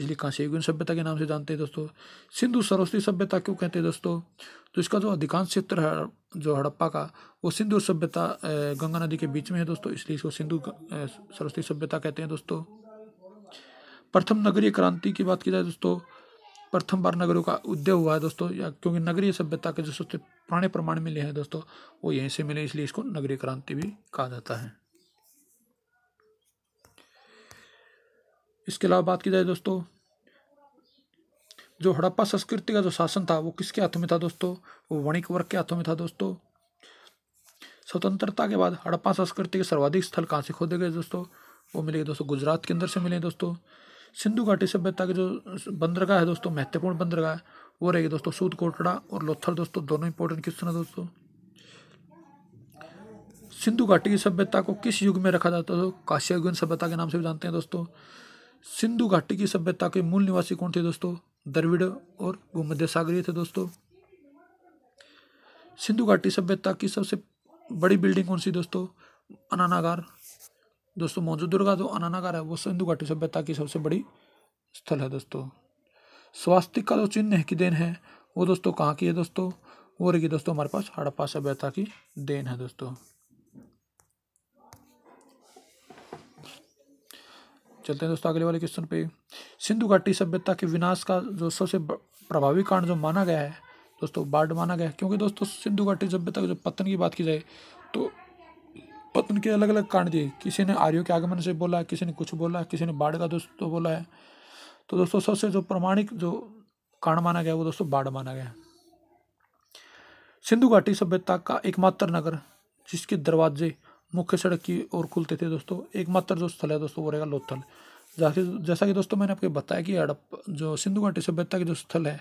इसलिए कांस्य युगन सभ्यता के नाम से जानते हैं दोस्तों सिंधु सरस्वती सभ्यता क्यों कहते हैं दोस्तों तो इसका जो अधिकांश क्षेत्र है जो हड़प्पा का वो सिंधु सभ्यता गंगा नदी के बीच में है दोस्तों इसलिए इसको सिंधु सरस्वती सभ्यता कहते हैं दोस्तों प्रथम नगरीय क्रांति की बात की जाए दोस्तों प्रथम बार नगरों का उदय हुआ है दोस्तों या क्योंकि नगरीय सभ्यता के जो सबसे पुराने प्रमाण मिले हैं दोस्तों वो यहीं से मिले इसलिए इसको नगरीय क्रांति भी कहा जाता है इसके अलावा बात की जाए दोस्तों जो हड़प्पा संस्कृति का जो शासन था वो किसके हाथों में था दोस्तों वो वणिक वर्ग के हाथों में था दोस्तों स्वतंत्रता के बाद हड़प्पा संस्कृति के सर्वाधिक स्थल कहाँ से खोदे गए दोस्तों वो मिले दोस्तों गुजरात के अंदर से मिले दोस्तों सिंधु घाटी सभ्यता की जो बंदरगाह है दोस्तों महत्वपूर्ण बंदरगाह है वो रहेगी दोस्तों सूद कोटड़ा और लोथर दोस्तों दोनों इंपॉर्टेंट क्वेश्चन है दोस्तों सिंधु घाटी की सभ्यता को किस युग में रखा जाता है तो काश्य युग सभ्यता के नाम से भी जानते हैं दोस्तों सिंधु घाटी की सभ्यता के मूल निवासी कौन थे दोस्तों द्रविड़ और भूमध्य सागरीय थे दोस्तों सिंधु घाटी सभ्यता की सबसे बड़ी बिल्डिंग कौन सी दोस्तों अनानागार दोस्तों मौजूद का जो अनानागार है वो सिंधु घाटी सभ्यता की सबसे बड़ी स्थल है दोस्तों स्वास्तिक का जो तो चिन्ह की देन है वो दोस्तों कहाँ की है दोस्तों वो रहेगी दोस्तों हमारे पास हड़प्पा सभ्यता की देन है दोस्तों चलते हैं दोस्तों अगले वाले क्वेश्चन पे सिंधु घाटी सभ्यता के विनाश का जो सबसे प्रभावी कारण जो माना गया है दोस्तों बाढ़ माना गया क्योंकि दोस्तों सिंधु घाटी सभ्यता के जो पतन की बात की जाए तो पर उनके अलग अलग कारण दिए किसी ने आर्यों के आगमन से बोला किसी ने कुछ बोला किसी ने बाढ़ का दोस्तों तो बोला है तो दोस्तों सबसे जो प्रमाणिक जो कारण माना गया वो दोस्तों बाढ़ माना गया सिंधु घाटी सभ्यता का एकमात्र नगर जिसके दरवाजे मुख्य सड़क की ओर खुलते थे दोस्तों एकमात्र जो स्थल है दोस्तों वो रहेगा लोथल जैसे जैसा कि दोस्तों मैंने आपको बताया कि हड़प जो सिंधु घाटी सभ्यता के जो स्थल है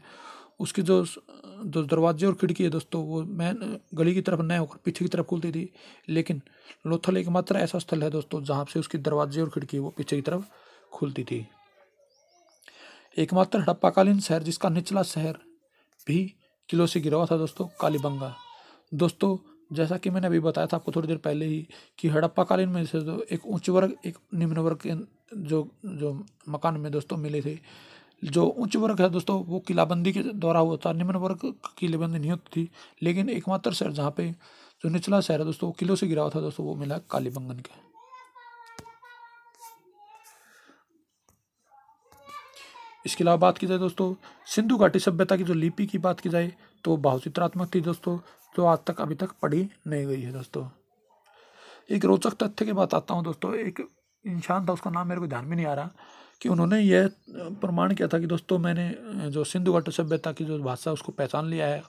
उसकी जो जो दरवाजे और खिड़की है दोस्तों वो मैन गली की तरफ न होकर पीछे की तरफ खुलती थी लेकिन लोथल एकमात्र ऐसा स्थल है दोस्तों जहाँ से उसकी दरवाजे और खिड़की वो पीछे की तरफ खुलती थी एकमात्र हड़प्पाकालीन शहर जिसका निचला शहर भी किलो से गिरा हुआ था दोस्तों कालीबंगा दोस्तों जैसा कि मैंने अभी बताया था आपको थोड़ी देर पहले ही कि हड़प्पाकालीन में से जो तो एक उच्च वर्ग एक निम्न वर्ग के जो जो मकान में दोस्तों मिले थे जो उच्च वर्ग है दोस्तों वो किलाबंदी के द्वारा हुआ था निम्न वर्ग किलेबंदी नहीं होती थी लेकिन एकमात्र शहर जहाँ पे जो निचला शहर है दोस्तों वो किलो से गिरा हुआ था दोस्तों वो मिला कालीबंगन के इसके अलावा बात की जाए दोस्तों सिंधु घाटी सभ्यता की जो लिपि की बात की जाए तो बहुत चित्रात्मक थी दोस्तों जो आज तक अभी तक पढ़ी नहीं गई है दोस्तों एक रोचक तथ्य की बात आता हूँ दोस्तों एक इंसान था उसका नाम मेरे को ध्यान में नहीं आ रहा कि उन्होंने यह प्रमाण किया था कि दोस्तों मैंने जो सिंधु घाटी सभ्यता की जो भाषा उसको पहचान लिया है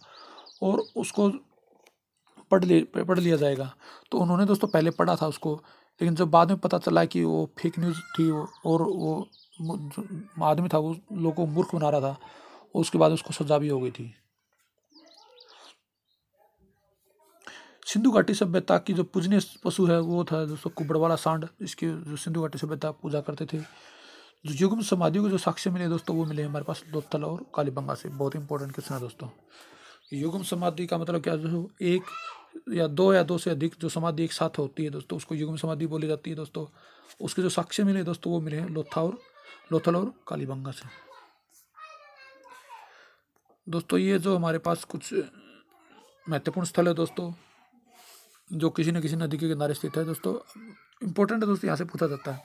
और उसको पढ़ ले पढ़ लिया जाएगा तो उन्होंने दोस्तों पहले पढ़ा था उसको लेकिन जब बाद में पता चला कि वो फेक न्यूज़ थी और वो आदमी था वो लोगों को मूर्ख बना रहा था उसके बाद उसको सजा भी हो गई थी सिंधु घाटी सभ्यता की जो पूजनीय पशु है वो था दोस्तों कुबड़वाला सांड इसकी जो सिंधु घाटी सभ्यता पूजा करते थे युगम समाधि को जो साक्ष्य मिले दोस्तों वो मिले हमारे पास लोथल और कालीबंगा से बहुत इंपॉर्टेंट क्वेश्चन है दोस्तों युगम समाधि का मतलब क्या दोस्तों एक या दो या दो से अधिक जो समाधि एक साथ होती है दोस्तों उसको युगम समाधि बोली जाती है दोस्तों उसके जो साक्ष्य मिले दोस्तों वो मिले हैं लोथा और लोथल और कालीबंगा से दोस्तों ये जो हमारे पास कुछ महत्वपूर्ण स्थल है दोस्तों जो किसी न किसी नदी के किनारे स्थित है दोस्तों इंपॉर्टेंट है दोस्तों यहाँ से पूछा जाता है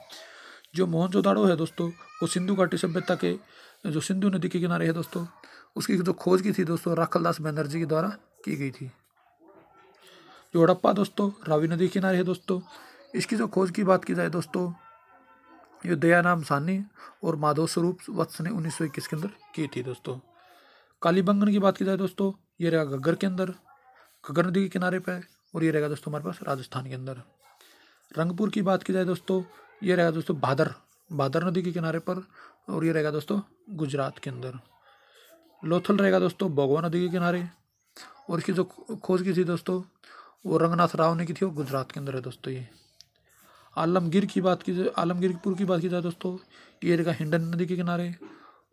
जो मोहनजोदाड़ो है दोस्तों वो सिंधु घाटी सभ्यता के जो सिंधु नदी के किनारे है दोस्तों उसकी जो तो खोज की थी दोस्तों राखलदास बैनर्जी के द्वारा की गई थी जो हड़प्पा दोस्तों रावी नदी किनारे है दोस्तों इसकी जो खोज की बात की जाए दोस्तों ये दयानाम सानी और माधव स्वरूप वत्स ने उन्नीस के अंदर की थी दोस्तों कालीबंगन की बात की जाए दोस्तों ये रहेगा घग्गर के अंदर घग्गर नदी के किनारे पर और ये रहेगा दोस्तों हमारे पास राजस्थान के अंदर रंगपुर की बात की जाए दोस्तों ये रहेगा दोस्तों भादर भादर नदी के किनारे पर और ये रहेगा दोस्तों गुजरात के अंदर लोथल रहेगा दोस्तों बगवा नदी के किनारे और इसकी जो खोज की थी दोस्तों वो रंगनाथ राव ने की थी वो गुजरात के अंदर है दोस्तों ये आलमगीर की बात की जाए आलमगीरपुर की बात की जाए दोस्तों ये रहेगा हिंडन नदी के किनारे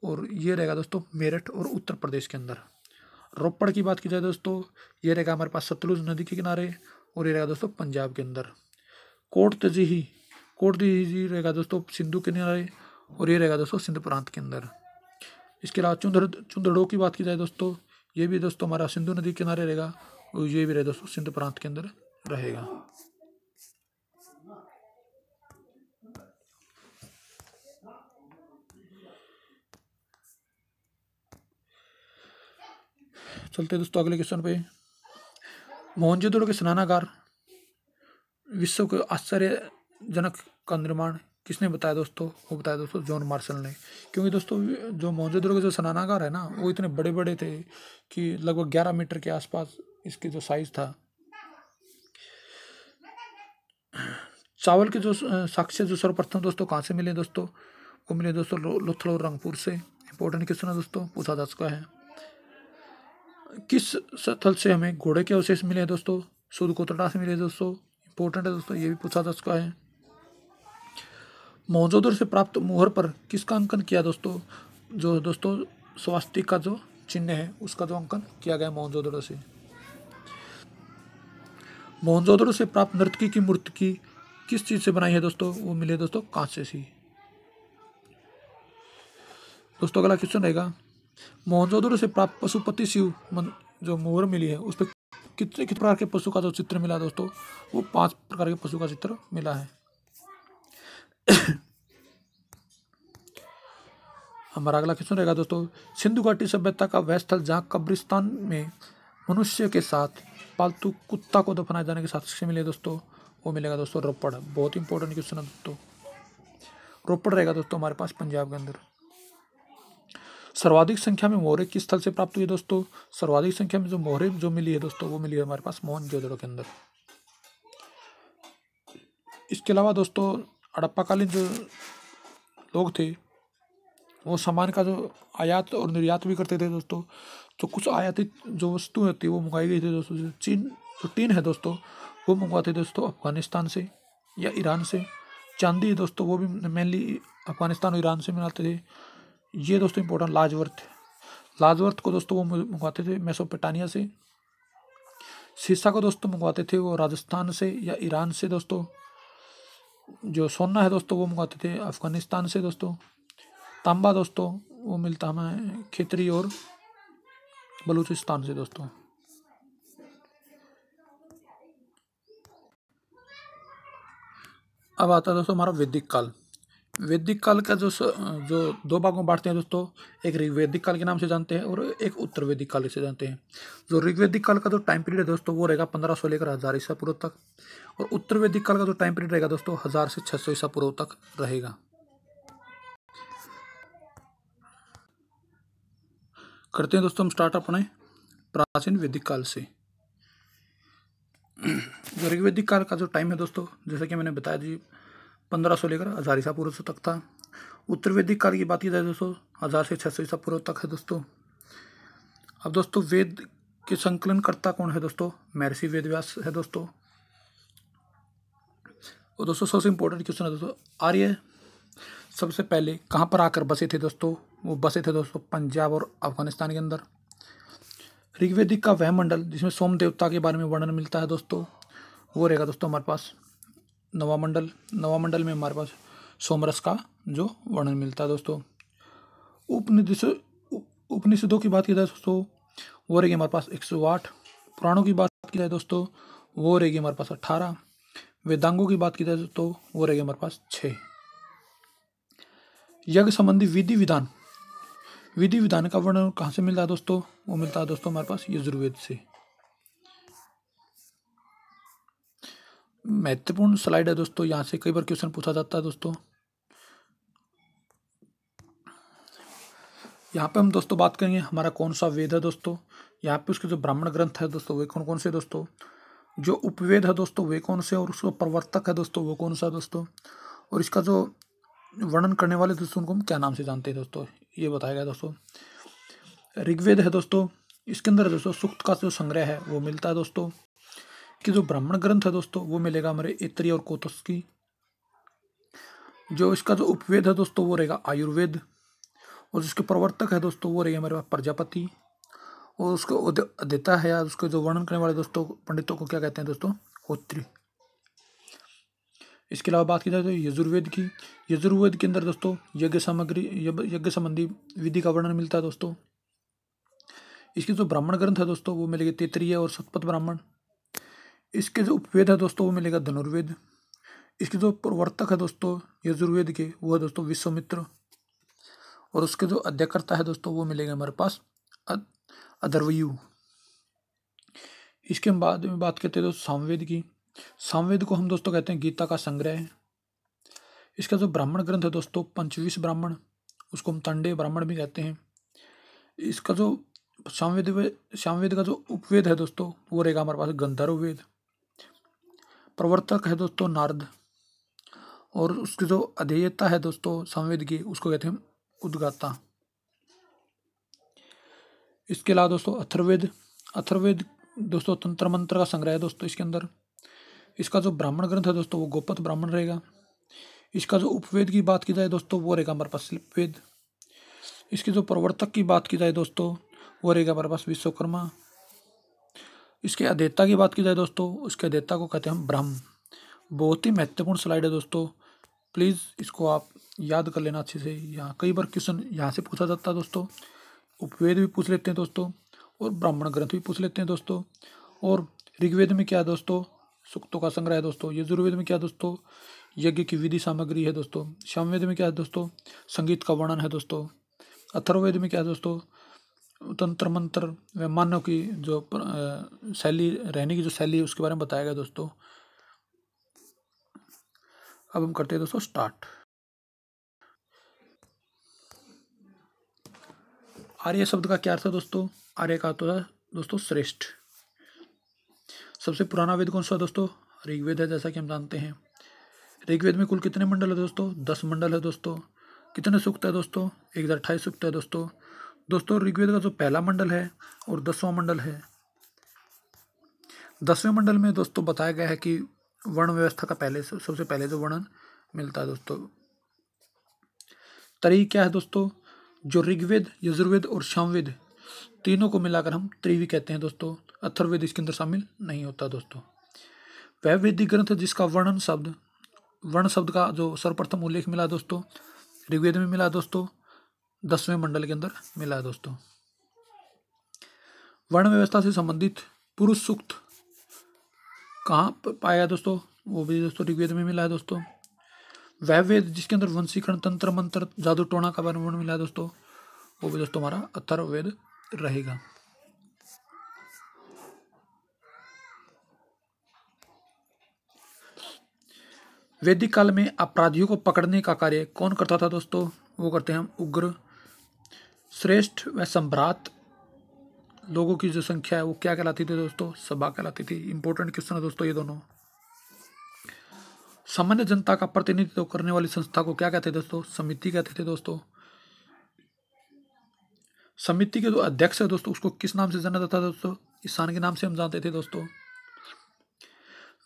और ये रहेगा दोस्तों मेरठ और उत्तर प्रदेश के अंदर रोपड़ की बात की जाए दोस्तों ये रहेगा हमारे पास सतलुज नदी के किनारे और ये रहेगा दोस्तों पंजाब के अंदर कोट तजीही कोट जी तो रहेगा दोस्तों सिंधु के किनारे और ये रहेगा दोस्तों सिंध प्रांत के अंदर इसके अलावा चुंदर चुंदड़ों की बात की जाए दोस्तों ये भी दोस्तों हमारा सिंधु नदी किनारे रहेगा और ये भी रहे दोस्तों सिंध प्रांत के अंदर रहेगा चलते दोस्तों अगले क्वेश्चन पे मोहनजोदड़ो के स्नानागार विश्व के आश्चर्यजनक का निर्माण किसने बताया दोस्तों वो बताया दोस्तों जॉन मार्शल ने क्योंकि दोस्तों जो मोहनजोदड़ो के जो सनानागार है ना वो इतने बड़े बड़े थे कि लगभग ग्यारह मीटर के आसपास इसके जो साइज था चावल के जो साक्ष्य जो सर्वप्रथम दोस्तों कहाँ से मिले दोस्तों वो मिले दोस्तों लुथल और रंगपुर से इम्पोर्टेंट क्वेश्चन है दोस्तों पूछा जा चुका है किस स्थल से हमें घोड़े के अवशेष मिले दोस्तों सूद कोतड़ा से मिले दोस्तों इंपॉर्टेंट है दोस्तों ये भी पूछा जा चुका है मौजोदर से प्राप्त मोहर पर किसका अंकन किया दोस्तों जो दोस्तों स्वास्तिक का जो चिन्ह है उसका जो अंकन किया गया मोहनजोदड़ो से मोहनजोदड़ो से प्राप्त नर्तकी की मूर्ति की किस चीज़ से बनाई है दोस्तों वो मिले दोस्तों कांसे से दोस्तों अगला क्वेश्चन रहेगा मोहनजोदड़ो से प्राप्त पशुपति शिव जो मोहर मिली है उस पर कितने कितने प्रकार के पशु का जो चित्र मिला दोस्तों वो पांच प्रकार के पशु का चित्र मिला है हमारा अगला क्वेश्चन रहेगा दोस्तों सिंधु घाटी सभ्यता का वह स्थल जहाँ कब्रिस्तान में मनुष्य के साथ पालतू कुत्ता को दफनाए जाने के साथ से मिले दोस्तों वो मिलेगा दोस्तों रोपड़ बहुत इंपॉर्टेंट क्वेश्चन है दोस्तों रोपड़ रहेगा दोस्तों हमारे पास पंजाब के अंदर सर्वाधिक संख्या में मोहरे किस स्थल से प्राप्त हुई दोस्तों सर्वाधिक संख्या में जो मोहरे जो मिली है दोस्तों वो मिली है हमारे पास मोहन जोदड़ो के अंदर इसके अलावा दोस्तों हड़प्पाकालीन जो लोग थे वो सामान का जो आयात और निर्यात भी करते थे दोस्तों तो कुछ आयातित जो वस्तुएं होती वो मंगाई गई थी दोस्तों चीन जो टीन है दोस्तों वो मंगवाते दोस्तों अफगानिस्तान से या ईरान से चांदी है दोस्तों वो भी मेनली अफगानिस्तान और ईरान से मिलाते थे ये दोस्तों इम्पोर्टेंट लाजवर्थ लाजवर्थ को दोस्तों वो मंगवाते थे मैसोपटानिया से सीसा को दोस्तों मंगवाते थे वो राजस्थान से या ईरान से दोस्तों जो सोना है दोस्तों वो मंगाते थे अफ़गानिस्तान से दोस्तों तांबा दोस्तों वो मिलता हमें खेतरी और बलूचिस्तान से दोस्तों अब आता है दोस्तों हमारा वैदिक काल वैदिक काल का जो जो दो भागों में बांटते हैं दोस्तों एक ऋग्वैदिक काल के नाम से जानते हैं और एक उत्तर वैदिक काल से जानते हैं जो ऋग्वैदिक काल का जो टाइम पीरियड है दोस्तों वो रहेगा पंद्रह सौ लेकर हज़ार ईसा पूर्व तक और उत्तर वैदिक काल का जो टाइम पीरियड रहेगा दोस्तों हज़ार से छः सौ ईसा पूर्व तक रहेगा करते हैं दोस्तों हम स्टार्ट अपने प्राचीन वैदिक काल से जो ऋग्वैदिक काल का जो टाइम है दोस्तों जैसा कि मैंने बताया जी पंद्रह सौ लेकर हज़ार ईसा पूर्व तक था उत्तर वैदिक काल की बात की जाए दोस्तों हज़ार से छः सौ ईसा पूर्व तक है दोस्तों अब दोस्तों वेद के संकलनकर्ता कौन है दोस्तों महर्षि वेद व्यास है दोस्तों और दोस्तों सबसे इम्पोर्टेंट क्वेश्चन है दोस्तों आर्य सबसे पहले कहाँ पर आकर बसे थे दोस्तों वो बसे थे दोस्तों पंजाब और अफगानिस्तान के अंदर ऋग्वेदिक का वह मंडल जिसमें सोम देवता के बारे में वर्णन मिलता है दोस्तों वो रहेगा दोस्तों हमारे पास नवामंडल नवामंडल में हमारे पास सोमरस का जो वर्णन मिलता है दोस्तों उपनिदिश उपनिषदों की बात की जाए दोस्तों वो रहेगी हमारे पास एक सौ आठ पुराणों की बात की जाए दोस्तों वो रहेगी हमारे पास अट्ठारह वेदांगों की बात की जाए दोस्तों वो रहेगी हमारे पास छः यज्ञ संबंधी विधि विधान विधि विधान का वर्णन कहाँ से मिलता है दोस्तों वो मिलता है दोस्तों हमारे पास यजुर्वेद से महत्वपूर्ण स्लाइड है दोस्तों यहाँ से कई बार क्वेश्चन पूछा जाता है दोस्तों यहाँ पे हम दोस्तों बात करेंगे हमारा कौन सा वेद है दोस्तों यहाँ पे उसके जो ब्राह्मण ग्रंथ है दोस्तों वे कौन कौन से दोस्तों जो उपवेद है दोस्तों वे कौन से और उसको प्रवर्तक है दोस्तों वो कौन सा दोस्तों और इसका जो वर्णन करने वाले दोस्तों उनको हम क्या नाम से जानते हैं दोस्तों ये बताया गया दोस्तों ऋग्वेद है दोस्तों इसके अंदर दोस्तों सूक्त का जो संग्रह है वो मिलता है दोस्तों कि जो ब्राह्मण ग्रंथ है दोस्तों वो मिलेगा हमारे इत्री और की जो इसका जो उपवेद है दोस्तों वो रहेगा आयुर्वेद और जिसके प्रवर्तक है दोस्तों वो रहेगा हमारे पास प्रजापति और उसको देता है या उसके जो वर्णन करने वाले दोस्तों पंडितों को क्या कहते हैं दोस्तों होत्री इसके अलावा बात की जाए तो यजुर्वेद की यजुर्वेद के अंदर दोस्तों यज्ञ सामग्री यज्ञ संबंधी विधि का वर्णन मिलता है दोस्तों इसके जो ब्राह्मण ग्रंथ है दोस्तों वो मिलेगी तेतरीय और सतपथ ब्राह्मण इसके जो उपवेद है दोस्तों वो मिलेगा धनुर्वेद इसके जो प्रवर्तक है दोस्तों यजुर्वेद के वो है दोस्तों विश्वमित्र और उसके जो अध्यकर्ता है दोस्तों वो मिलेगा हमारे पास अधर्वयु इसके बाद में बात करते हैं दोस्तों सामवेद की सामवेद को हम दोस्तों कहते हैं गीता का संग्रह है इसका जो ब्राह्मण ग्रंथ है दोस्तों पंचवीस ब्राह्मण उसको हम तंडे ब्राह्मण भी कहते हैं इसका जो सामवेद सामवेद का जो उपवेद है दोस्तों वो रहेगा हमारे पास गंधर्व वेद प्रवर्तक है दोस्तों नारद और उसकी जो अधेयता है दोस्तों संवेद की उसको कहते हैं उद्गाता इसके अलावा दोस्तों अथर्वेद अथर्वेद दोस्तों तंत्र मंत्र का संग्रह है दोस्तों इसके अंदर इसका जो ब्राह्मण ग्रंथ है दोस्तों वो गोपत ब्राह्मण रहेगा इसका जो उपवेद की बात की जाए दोस्तों वो रहेगा हमारे पास वेद इसके जो प्रवर्तक की बात की जाए दोस्तों वो रहेगा हमारे पास विश्वकर्मा इसके अध्येता की बात की जाए दोस्तों उसके अध्येता को कहते हैं हम ब्रह्म बहुत ही महत्वपूर्ण स्लाइड है दोस्तों प्लीज़ इसको आप याद कर लेना अच्छे से यहाँ कई बार क्वेश्चन यहाँ से पूछा जाता है दोस्तों उपवेद भी पूछ लेते हैं दोस्तों और ब्राह्मण ग्रंथ भी पूछ लेते हैं दोस्तों और ऋग्वेद में क्या है दोस्तों सुक्तों का संग्रह है दोस्तों यजुर्वेद में क्या है दोस्तों यज्ञ की विधि सामग्री है दोस्तों श्यामवेद में क्या है दोस्तों संगीत का वर्णन है दोस्तों अथर्ववेद में क्या है दोस्तों तंत्र मंत्र व मानव की जो शैली रहने की जो शैली है उसके बारे में बताया गया दोस्तों अब हम करते हैं दोस्तों स्टार्ट आर्य शब्द का क्या अर्थ है दोस्तों आर्य का तो है दोस्तों श्रेष्ठ सबसे पुराना वेद कौन सा दोस्तों ऋग्वेद है जैसा कि हम जानते हैं ऋग्वेद में कुल कितने मंडल है दोस्तों दस मंडल है दोस्तों कितने सूक्त है दोस्तों एक हज़ार अट्ठाईस सूक्त है दोस्तों दोस्तों ऋग्वेद का जो पहला मंडल है और दसवां मंडल है दसवें मंडल में दोस्तों बताया गया है कि वर्ण व्यवस्था का पहले सबसे पहले जो वर्णन मिलता है दोस्तों तरी क्या है दोस्तों जो ऋग्वेद यजुर्वेद और शामवेद तीनों को मिलाकर हम त्रिवी कहते हैं दोस्तों अथर्वेद इसके अंदर शामिल नहीं होता दोस्तों वह वैदिक ग्रंथ जिसका वर्णन शब्द वर्ण शब्द का जो सर्वप्रथम उल्लेख मिला दोस्तों ऋग्वेद में मिला दोस्तों दसवें मंडल के अंदर मिला है दोस्तों वर्ण व्यवस्था से संबंधित पुरुष सूक्त कहाँ पाया दोस्तों वो भी दोस्तों ऋग्वेद में मिला है दोस्तों वैवेद जिसके अंदर वंशीकरण तंत्र मंत्र जादू टोना का वर्णन मिला है दोस्तों वो भी दोस्तों हमारा अथर्वेद रहेगा वैदिक काल में अपराधियों को पकड़ने का कार्य कौन करता था दोस्तों वो करते हैं हम उग्र श्रेष्ठ व संभ्रात लोगों की जो संख्या है वो क्या कहलाती थी दोस्तों सभा कहलाती थी इंपॉर्टेंट क्वेश्चन है दोस्तों ये दोनों सामान्य जनता का प्रतिनिधित्व करने वाली संस्था को क्या कहते थे दोस्तों समिति कहते थे दोस्तों समिति के जो अध्यक्ष है दोस्तों उसको किस नाम से जाना जाता था दोस्तों किसान के नाम से हम जानते थे दोस्तों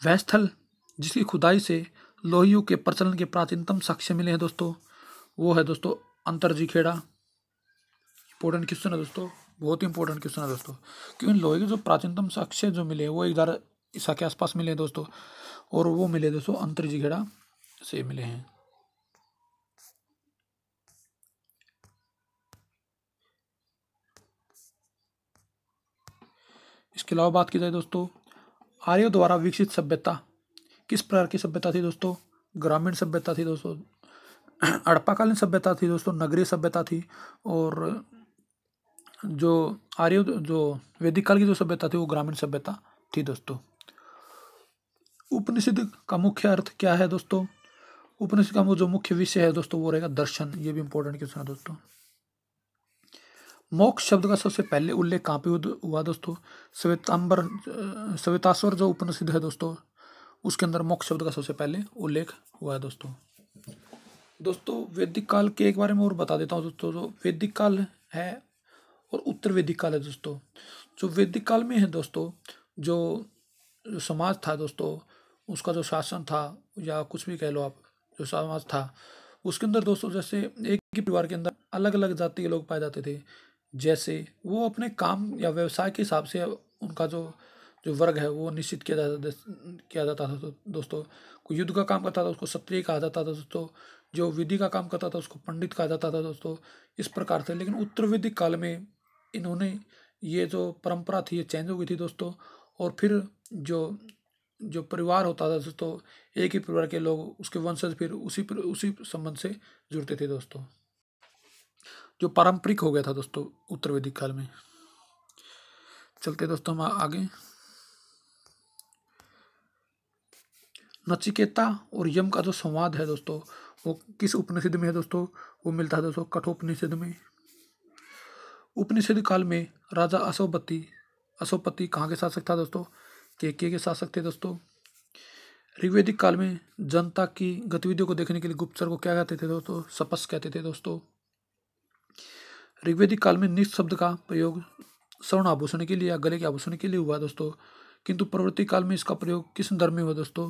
वह स्थल जिसकी खुदाई से लोहियों के प्रचलन के प्राचीनतम साक्ष्य मिले हैं दोस्तों वो है दोस्तों अंतरजी खेड़ा इंपॉर्टेंट क्वेश्चन है दोस्तों बहुत ही इंपॉर्टेंट क्वेश्चन है दोस्तों क्योंकि लोहे के जो प्राचीनतम साक्ष्य जो मिले वो इधर ईसा के आसपास मिले दोस्तों और वो मिले दोस्तों अंतरिजी घेड़ा से मिले हैं इसके अलावा बात की जाए दोस्तों आर्यों द्वारा विकसित सभ्यता किस प्रकार की सभ्यता थी दोस्तों ग्रामीण सभ्यता थी दोस्तों अड़पाकालीन सभ्यता थी दोस्तों नगरीय सभ्यता थी और जो आर्य जो वैदिक काल की जो सभ्यता थी वो ग्रामीण सभ्यता थी दोस्तों उपनिषद का मुख्य अर्थ क्या है दोस्तों उपनिषद का जो मुख्य विषय है दोस्तों वो रहेगा दर्शन ये भी इंपॉर्टेंट क्वेश्चन है दोस्तों मोक्ष शब्द का सबसे पहले उल्लेख कहाँ पे हुआ दोस्तों श्वेतांबर सवितास्वर जो उपनिषद है दोस्तों उसके अंदर मोक्ष शब्द का सबसे पहले उल्लेख हुआ है दोस्तों दोस्तों वैदिक काल के एक बारे में और बता देता हूँ दोस्तों जो वैदिक काल है और उत्तर वैदिक काल है दोस्तों जो वैदिक काल में है दोस्तों जो समाज था दोस्तों उसका जो शासन था या कुछ भी कह लो आप जो समाज था उसके अंदर दोस्तों जैसे एक ही परिवार के अंदर अलग अलग जाति के लोग पाए जाते थे जैसे वो अपने काम या व्यवसाय के हिसाब से उनका जो जो वर्ग है वो निश्चित किया जाता किया जाता था दोस्तों कोई युद्ध का काम करता था उसको क्षत्रिय कहा जाता था दोस्तों जो विधि का काम करता था उसको पंडित कहा जाता था दोस्तों इस प्रकार से लेकिन उत्तर वैदिक काल में इन्होंने ये जो परंपरा थी ये चेंज हो गई थी दोस्तों और फिर जो जो परिवार होता था दोस्तों एक ही परिवार के लोग उसके वंशज फिर उसी पर, उसी संबंध से जुड़ते थे दोस्तों जो पारंपरिक हो गया था दोस्तों उत्तर वैदिक काल में चलते दोस्तों हम आगे नचिकेता और यम का जो संवाद है दोस्तों वो किस उपनिषद में है दोस्तों वो मिलता है दोस्तों कठोपनिषद में उपनिषद काल में राजा अशोपति अशोपति कहाँ के शासक था दोस्तों के के के शासक थे दोस्तों ऋग्वेदिक काल में जनता की गतिविधियों को देखने के लिए गुप्तचर को क्या कहते थे दोस्तों सपस कहते थे दोस्तों ऋग्वेदिक काल में निष्ठ शब्द का प्रयोग स्वर्ण आभूषण के लिए या गले के आभूषण के लिए हुआ दोस्तों किंतु प्रवृत्ति काल में इसका प्रयोग किस धर्म में हुआ दोस्तों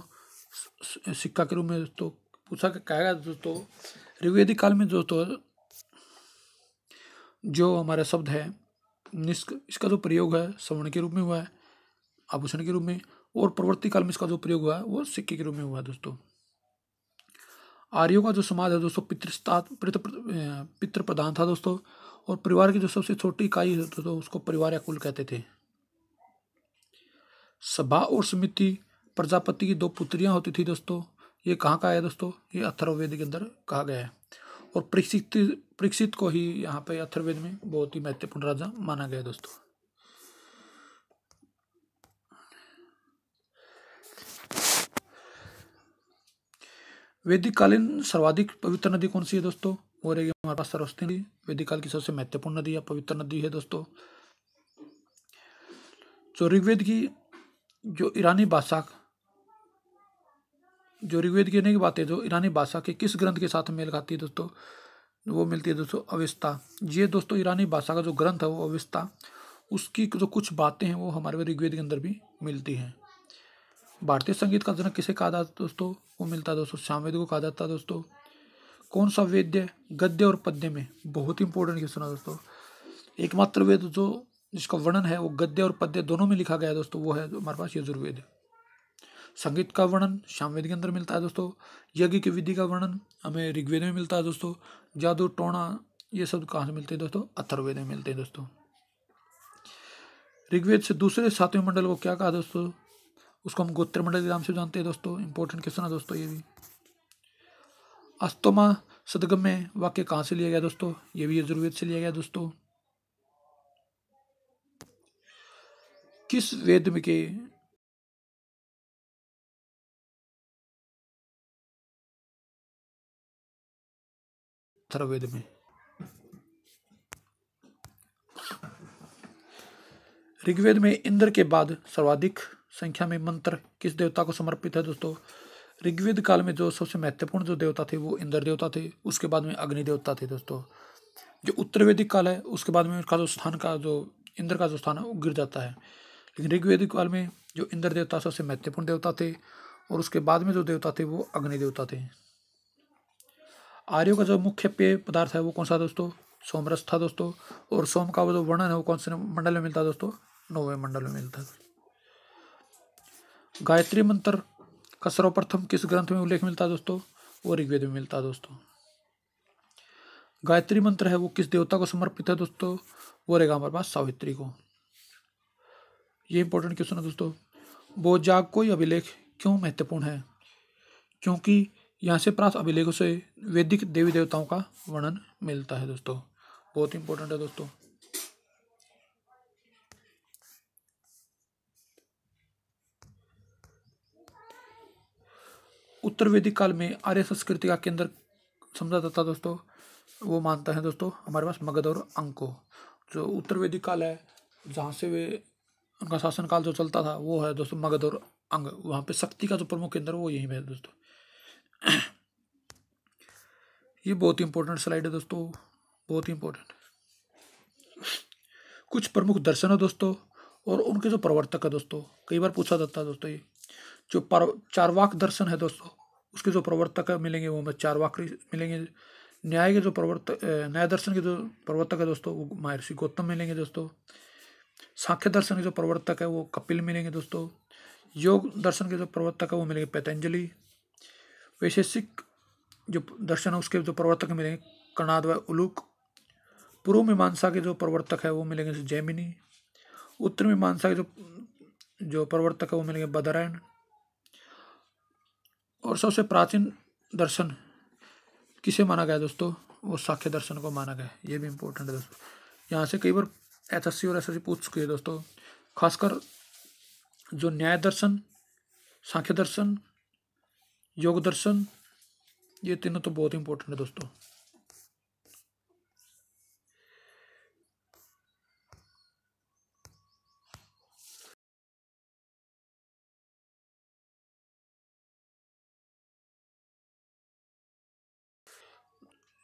सिक्का के रूप में दोस्तों पूछा गया दोस्तों ऋग्वेदिक काल में दोस्तों जो हमारा शब्द है निष्क इसका जो प्रयोग है सवर्ण के रूप में हुआ है आभूषण के रूप में और प्रवर्ती काल में इसका जो प्रयोग हुआ है वो सिक्के के रूप में हुआ है दोस्तों आर्यों का जो समाज है दोस्तों पितृस्ता पितृ पितृ प्रधान था दोस्तों और परिवार की जो सबसे छोटी इकाई है दोस्तों उसको परिवार या कुल कहते थे सभा और समिति प्रजापति की दो पुत्रियां होती थी दोस्तों ये कहाँ का है दोस्तों ये अथर्ववेद के अंदर कहा गया है और परीक्षित परीक्षित को ही यहाँ पे अथर्वेद में बहुत ही महत्वपूर्ण राजा माना गया दोस्तों वैदिक कालीन सर्वाधिक पवित्र नदी कौन सी है दोस्तों वो रहेगी हमारे पास सरस्वती नदी वैदिक काल की सबसे महत्वपूर्ण नदी या पवित्र नदी है दोस्तों जो ऋग्वेद की जो ईरानी भाषा जो ऋग्वेद की अनेक बातें जो तो ईरानी भाषा के किस ग्रंथ के साथ मेल खाती है दोस्तों तो वो मिलती है दोस्तों अविस्ता ये दोस्तों ईरानी भाषा का जो ग्रंथ है वो अविस्ता उसकी जो कुछ बातें हैं वो हमारे ऋग्वेद के अंदर भी मिलती हैं भारतीय संगीत का जनक किसे कहा जाता दोस्तों वो मिलता है दोस्तों श्यामवेद को कहा जाता है दोस्तों कौन सा वेद्य गद्य और पद्य में बहुत इंपॉर्टेंट क्वेश्चन है दोस्तों एकमात्र वेद जो जिसका वर्णन है वो गद्य और पद्य दोनों में लिखा गया है दोस्तों वो है हमारे पास यजुर्वेद संगीत का वर्णन सामवेद के अंदर मिलता है दोस्तों यज्ञ की विधि का वर्णन हमें ऋग्वेद में मिलता है दोस्तों जादू टोना ये सब कहाँ से मिलते हैं दोस्तों अथर्वेद में मिलते हैं दोस्तों ऋग्वेद से दूसरे सातवें मंडल को क्या कहा दोस्तों उसको हम गोत्र मंडल के नाम से जानते हैं दोस्तों इंपॉर्टेंट क्वेश्चन है दोस्तों ये भी अस्तोमा सदगम में वाक्य कहाँ से लिया गया दोस्तों ये भी यजुर्वेद से लिया गया दोस्तों किस वेद में के अथर्वेद में ऋग्वेद में इंद्र के बाद सर्वाधिक संख्या में मंत्र किस देवता को समर्पित है दोस्तों ऋग्वेद काल में जो सबसे महत्वपूर्ण जो देवता थे वो इंद्र देवता थे उसके बाद में अग्नि देवता थे दोस्तों जो उत्तर वैदिक काल है उसके बाद में उसका जो स्थान का जो इंद्र का जो स्थान है वो गिर जाता है लेकिन ऋग्वेदिक काल में जो इंद्र देवता सबसे महत्वपूर्ण देवता थे और उसके बाद में जो देवता थे वो अग्नि देवता थे आर्यों का जो मुख्य पेय पदार्थ है वो कौन सा दोस्तों सोमरस था दोस्तों और सोम का वो जो वर्णन है वो कौन से मंडल में मिलता है दोस्तों नौवे मंडल में मिलता है गायत्री मंत्र का सर्वप्रथम किस ग्रंथ में उल्लेख मिलता है दोस्तों वो ऋग्वेद में मिलता है दोस्तों गायत्री मंत्र है वो किस देवता को समर्पित है दोस्तों वो रहेगा हमारे पास सावित्री को ये इंपॉर्टेंट क्वेश्चन है दोस्तों जाग कोई अभिलेख क्यों महत्वपूर्ण है क्योंकि यहाँ से प्राप्त अभिलेखों से वैदिक देवी देवताओं का वर्णन मिलता है दोस्तों बहुत इंपॉर्टेंट है दोस्तों उत्तर वैदिक काल में आर्य संस्कृति का केंद्र समझा जाता दोस्तों वो मानता है दोस्तों हमारे पास मगध और अंको जो उत्तर वैदिक काल है जहाँ से वे उनका शासनकाल जो चलता था वो है दोस्तों मगध और अंग वहाँ पे शक्ति का जो प्रमुख केंद्र वो यहीं पर है दोस्तों ये बहुत ही इंपॉर्टेंट स्लाइड है दोस्तों बहुत ही इंपॉर्टेंट कुछ प्रमुख दर्शन है दोस्तों और उनके जो प्रवर्तक है दोस्तों कई बार पूछा जाता है दोस्तों ये जो पर चारवाक दर्शन है दोस्तों उसके जो प्रवर्तक मिलेंगे वो हमें चारवाक मिलेंगे न्याय के जो प्रवर्तक न्याय दर्शन के जो प्रवर्तक है दोस्तों वो महर्षि गौतम मिलेंगे दोस्तों सांख्य दर्शन के जो प्रवर्तक है वो कपिल मिलेंगे दोस्तों योग दर्शन के जो प्रवर्तक है वो मिलेंगे पतंजलि वैशेषिक जो दर्शन है उसके जो प्रवर्तक मिलेंगे कर्णाद व उलूक पूर्व मीमांसा के जो प्रवर्तक है वो मिलेंगे जैमिनी उत्तर मीमांसा के जो जो प्रवर्तक है वो मिलेंगे बदरायण और सबसे प्राचीन दर्शन किसे माना गया दोस्तों वो साख्य दर्शन को माना गया ये भी इम्पोर्टेंट है दोस्तों यहाँ से कई बार एस और एस पूछ चुके हैं दोस्तों खासकर जो न्याय दर्शन सांख्य दर्शन योग दर्शन ये तीनों तो बहुत इंपॉर्टेंट है दोस्तों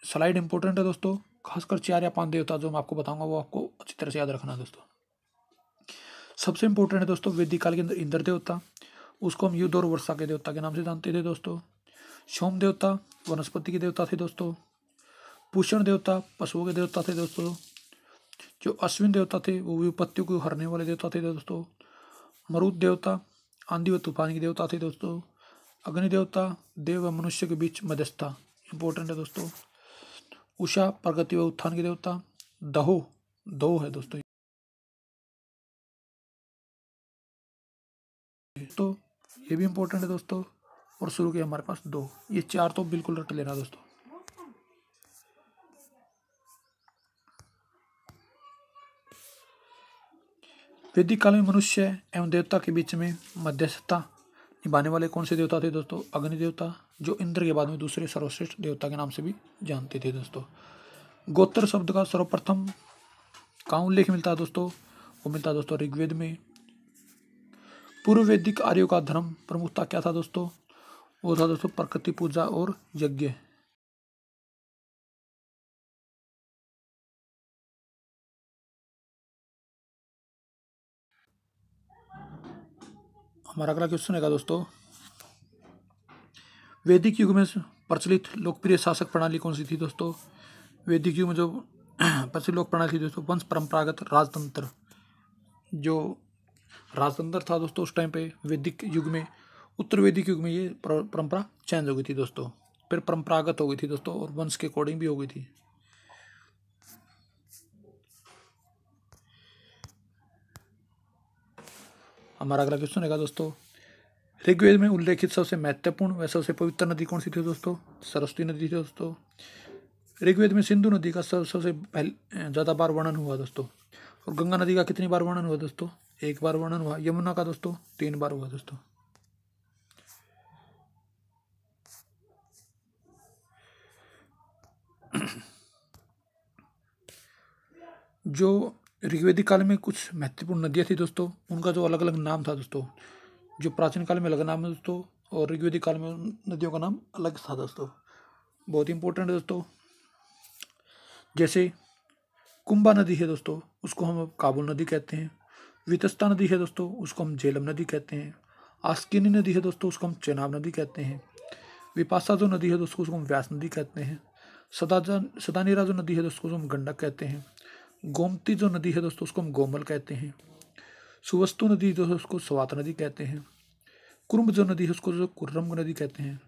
स्लाइड इंपॉर्टेंट है दोस्तों खासकर चार या पांच देवता जो मैं आपको बताऊंगा वो आपको अच्छी तरह से याद रखना है दोस्तों सबसे इंपॉर्टेंट है दोस्तों वेदिकाल के अंदर इंद्र देवता उसको हम युद्ध और वर्षा के देवता के नाम से जानते थे दोस्तों सोम देवता वनस्पति के देवता थे दोस्तों पूषण देवता पशुओं के देवता थे दोस्तों जो अश्विन देवता थे वो विपत्तियों को हरने वाले देवता थे दोस्तों मरुद देवता आंधी व तूफान के देवता थे दोस्तों अग्नि देवता देव व मनुष्य के बीच मध्यस्था इंपॉर्टेंट है दोस्तों उषा प्रगति व उत्थान के देवता दहो दो है दोस्तों तो ये भी इम्पोर्टेंट है दोस्तों और शुरू के हमारे पास दो ये चार तो बिल्कुल रट लेना दोस्तों वैदिक काल में मनुष्य एवं देवता के बीच में मध्यस्थता निभाने वाले कौन से देवता थे दोस्तों अग्नि देवता जो इंद्र के बाद में दूसरे सर्वश्रेष्ठ देवता के नाम से भी जानते थे दोस्तों गोत्र शब्द का सर्वप्रथम कहाँ उल्लेख मिलता है दोस्तों वो मिलता है दोस्तों ऋग्वेद में पूर्व वैदिक आर्यों का धर्म प्रमुखता क्या था दोस्तों वो था दोस्तों प्रकृति पूजा और यज्ञ हमारा अगला क्वेश्चन है दोस्तों वैदिक युग में प्रचलित लोकप्रिय शासक प्रणाली कौन सी थी दोस्तों वैदिक युग में जो प्रचलित लोक प्रणाली थी दोस्तों वंश परंपरागत राजतंत्र जो राजतंत्र था दोस्तों उस टाइम पे वैदिक युग में उत्तर वैदिक युग में ये परंपरा चेंज हो गई थी दोस्तों फिर परंपरागत हो गई थी दोस्तों और वंश के अकॉर्डिंग भी हो गई थी हमारा अगला क्वेश्चन रहेगा दोस्तों ऋग्वेद में उल्लेखित सबसे महत्वपूर्ण व सबसे पवित्र नदी कौन सी थी दोस्तों सरस्वती नदी थी दोस्तों ऋग्वेद में सिंधु नदी का सबसे ज़्यादा बार वर्णन हुआ दोस्तों और गंगा नदी का कितनी बार वर्णन हुआ दोस्तों एक बार वर्णन हुआ यमुना का दोस्तों तीन बार हुआ दोस्तों जो ऋग्वेदिक काल में कुछ महत्वपूर्ण नदियां थी दोस्तों उनका जो अलग अलग नाम था दोस्तों जो प्राचीन काल में अलग नाम है दोस्तों और ऋग्वेदिक काल में नदियों का नाम अलग था दोस्तों बहुत इंपॉर्टेंट है दोस्तों जैसे कुंभा नदी है दोस्तों उसको हम काबुल नदी कहते हैं वितस्ता नदी है दोस्तों उसको हम झेलम नदी कहते हैं आस्किनी नदी है दोस्तों उसको हम चेनाब नदी कहते हैं विपासा जो नदी है दोस्तों उसको हम व्यास नदी कहते हैं सदाजा सदानीरा जो नदी है दोस्तों उसको हम गंडक कहते हैं गोमती जो नदी है दोस्तों उसको हम गोमल कहते हैं सुवस्तु नदी जो है उसको सवात नदी कहते हैं कुरुम्ब जो नदी है उसको जो कुर्रम नदी कहते हैं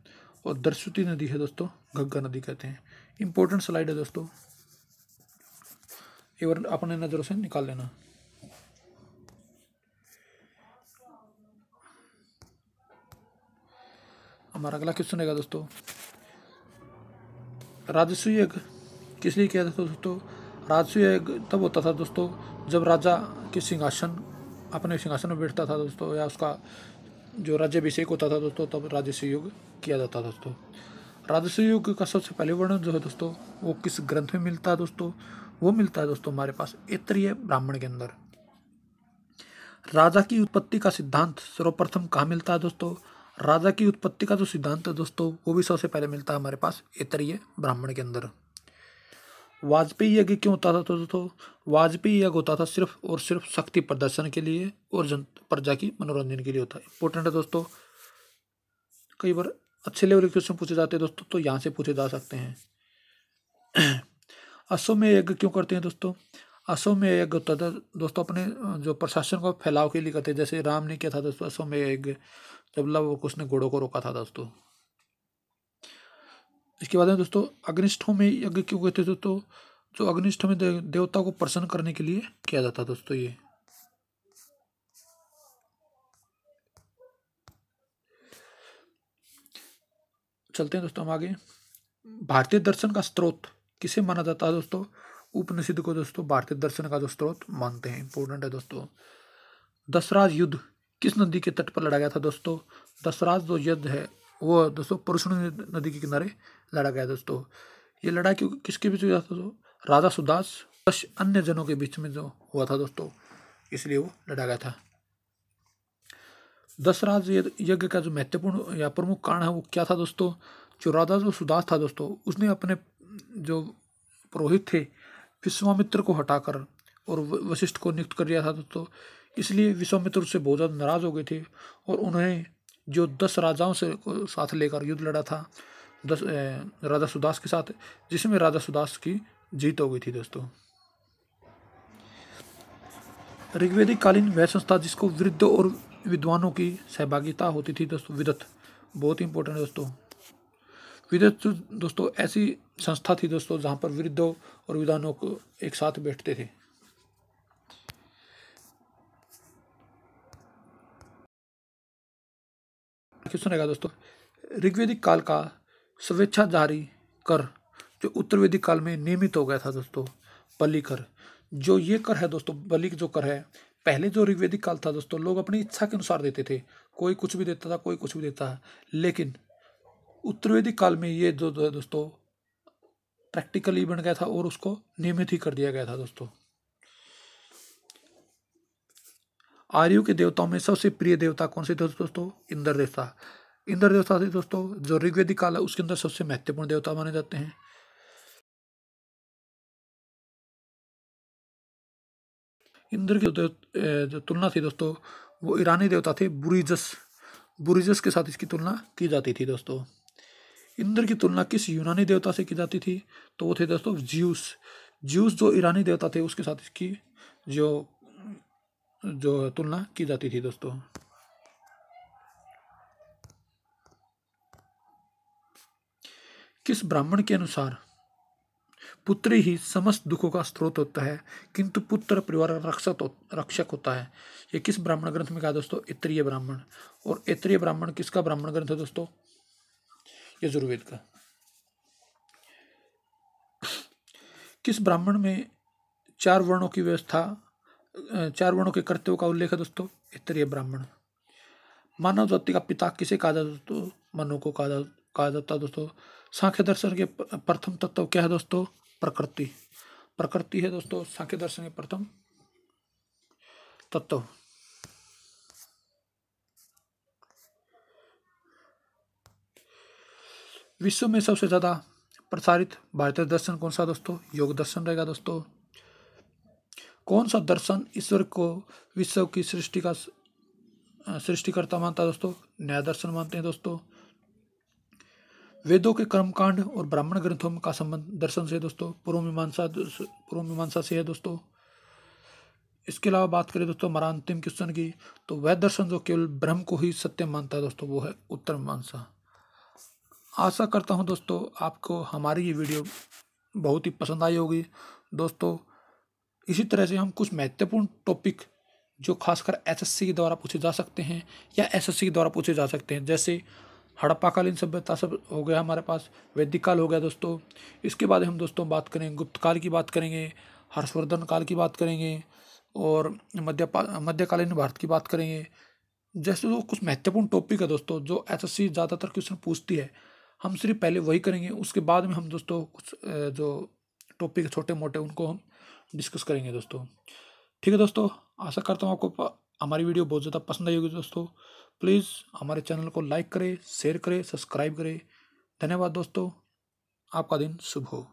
और दर्शुति नदी है दोस्तों घग्गा नदी कहते हैं इंपॉर्टेंट स्लाइड है दोस्तों एक बार अपने नज़रों से निकाल लेना हमारा अगला क्वेश्चन रहेगा दोस्तों राजस्व यज्ञ किस लिए किया जाता था दोस्तों राजस्व यज्ञ तब होता था दोस्तों जब राजा के सिंहासन अपने सिंहासन में बैठता था दोस्तों या उसका जो राज्यभिषेक होता था दोस्तों तब राजस्व युग किया जाता था दोस्तों राजस्व युग का सबसे पहले वर्णन जो है दोस्तों वो किस ग्रंथ में मिलता है दोस्तों वो मिलता है दोस्तों हमारे पास इतरीय ब्राह्मण के अंदर राजा की उत्पत्ति का सिद्धांत सर्वप्रथम कहाँ मिलता है दोस्तों राजा की उत्पत्ति का जो सिद्धांत है दोस्तों वो भी सबसे पहले मिलता है हमारे पास इतरीय ब्राह्मण के अंदर वाजपेयी यज्ञ क्यों होता था तो दोस्तों वाजपेयी यज्ञ होता था सिर्फ और सिर्फ शक्ति प्रदर्शन के लिए और जन प्रजा की मनोरंजन के लिए होता है इंपॉर्टेंट है दोस्तों कई बार अच्छे लेवल के क्वेश्चन पूछे जाते हैं दोस्तों तो यहाँ से पूछे जा सकते हैं में यज्ञ क्यों करते हैं दोस्तों अश्वमेय यज्ञ होता था दोस्तों अपने जो प्रशासन को फैलाव के लिए करते जैसे राम ने किया था दोस्तों अश्वमेय यज्ञ जब लव कुछ ने घोड़ों को रोका था दोस्तों इसके बाद में दोस्तों अग्निष्ठों में यज्ञ क्यों कहते थे दोस्तों जो अग्निष्ठ में देवता को प्रसन्न करने के लिए किया जाता दोस्तों ये चलते हैं दोस्तों हम आगे भारतीय दर्शन का स्रोत किसे माना जाता है दोस्तों उपनिषद को दोस्तों भारतीय दर्शन का जो स्रोत मानते हैं इंपोर्टेंट है दोस्तों दसराज युद्ध किस नदी के तट पर लड़ा गया था दोस्तों दसराज जो युद्ध है वो दोस्तों परशुनी नदी के किनारे लड़ा गया दोस्तों ये लड़ा क्यों किसके बीच हुआ था राजा सुदास दस अन्य जनों के बीच में जो हुआ था दोस्तों इसलिए वो लड़ा गया था दसराज यज्ञ का जो महत्वपूर्ण या प्रमुख कारण है वो क्या था दोस्तों जो राजा जो सुदास था दोस्तों उसने अपने जो पुरोहित थे विश्वामित्र को हटाकर और वशिष्ठ को नियुक्त कर दिया था तो, तो इसलिए विश्वामित्र उससे बहुत ज़्यादा नाराज़ हो गए थे और उन्हें जो दस राजाओं से साथ लेकर युद्ध लड़ा था दस राजा सुदास के साथ जिसमें राजा सुदास की जीत हो गई थी दोस्तों ऋग्वेदिक कालीन वह संस्था जिसको वृद्ध और विद्वानों की सहभागिता होती थी दोस्तों विदत बहुत इंपॉर्टेंट है दोस्तों विदुत तो दोस्तों ऐसी संस्था थी दोस्तों जहाँ पर वृद्धों और विद्वानों को एक साथ बैठते थे सुनेगा दोस्तों ऋग्वेदिक काल का स्वेच्छा जारी कर जो उत्तर वेदिक काल में नियमित हो गया था दोस्तों बलि कर जो ये कर है दोस्तों बलि जो कर है पहले जो ऋग्वेदिक काल था दोस्तों लोग अपनी इच्छा के अनुसार देते थे कोई कुछ भी देता था कोई कुछ भी देता है लेकिन उत्तरवेदिक काल में ये जो है दोस्तों प्रैक्टिकली बन गया था और उसको नियमित ही कर दिया गया था दोस्तों आर्यु के देवताओं में सबसे प्रिय देवता कौन से थे दोस्तों इंद्र देवता इंद्र देवता थे दोस्तों जो ऋग्वेदिक काल है उसके अंदर सबसे महत्वपूर्ण देवता माने जाते हैं इंद्र की जो तुलना थी दोस्तों वो ईरानी देवता थे बुरीजस बुरीजस के साथ इसकी तुलना की जाती थी दोस्तों इंद्र की तुलना किस यूनानी देवता से की जाती थी तो वो थे दोस्तों ज्यूस ज्यूस जो ईरानी देवता थे उसके साथ इसकी जो जो तुलना की जाती थी दोस्तों किस ब्राह्मण के अनुसार पुत्री ही समस्त दुखों का स्रोत होता है किंतु पुत्र परिवार रक्षक रक्षक होता है ये किस ब्राह्मण ग्रंथ में कहा दोस्तों इत्रीय ब्राह्मण और इत्रीय ब्राह्मण किसका ब्राह्मण ग्रंथ है दोस्तों यजुर्वेद का किस ब्राह्मण में चार वर्णों की व्यवस्था चार वर्णों के कर्तव्य का उल्लेख है दोस्तों उत्तरीय ब्राह्मण मानव जाति का पिता किसे कहा जाता दोस्तों मनु को कहा कहा जाता दोस्तों सांख्य दर्शन के प्रथम तत्व क्या है दोस्तों प्रकृति प्रकृति है दोस्तों सांख्य दर्शन के प्रथम तत्व विश्व में सबसे ज़्यादा प्रसारित भारतीय दर्शन कौन सा दोस्तों योग दर्शन रहेगा दोस्तों कौन सा दर्शन ईश्वर को विश्व की सृष्टि का सृष्टिकर्ता मानता है दोस्तों न्याय दर्शन मानते हैं दोस्तों वेदों के कर्मकांड और ब्राह्मण ग्रंथों का संबंध दर्शन से दोस्तों पूर्व मीमांसा पूर्व मीमांसा से है दोस्तों इसके अलावा बात करें दोस्तों हमारा अंतिम क्वेश्चन की तो वह दर्शन जो केवल ब्रह्म को ही सत्य मानता है दोस्तों वो है उत्तर मीमांसा आशा करता हूँ दोस्तों आपको हमारी ये वीडियो बहुत ही पसंद आई होगी दोस्तों इसी तरह से हम कुछ महत्वपूर्ण टॉपिक जो खासकर एसएससी के द्वारा पूछे जा सकते हैं या एसएससी के द्वारा पूछे जा सकते हैं जैसे हड़प्पाकालीन सभ्यता सब हो गया हमारे पास वैदिक काल हो गया दोस्तों इसके बाद हम दोस्तों बात करेंगे गुप्त काल की बात करेंगे हर्षवर्धन काल की बात करेंगे और मध्य मध्यकालीन भारत की बात करेंगे जैसे तो कुछ महत्वपूर्ण टॉपिक है दोस्तों जो एसएससी ज़्यादातर क्वेश्चन पूछती है हम सिर्फ पहले वही करेंगे उसके बाद में हम दोस्तों कुछ जो टॉपिक छोटे मोटे उनको हम डिस्कस करेंगे दोस्तों ठीक है दोस्तों आशा करता हूँ आपको हमारी वीडियो बहुत ज़्यादा पसंद आई होगी दोस्तों प्लीज़ हमारे चैनल को लाइक करें शेयर करें सब्सक्राइब करें धन्यवाद दोस्तों आपका दिन शुभ हो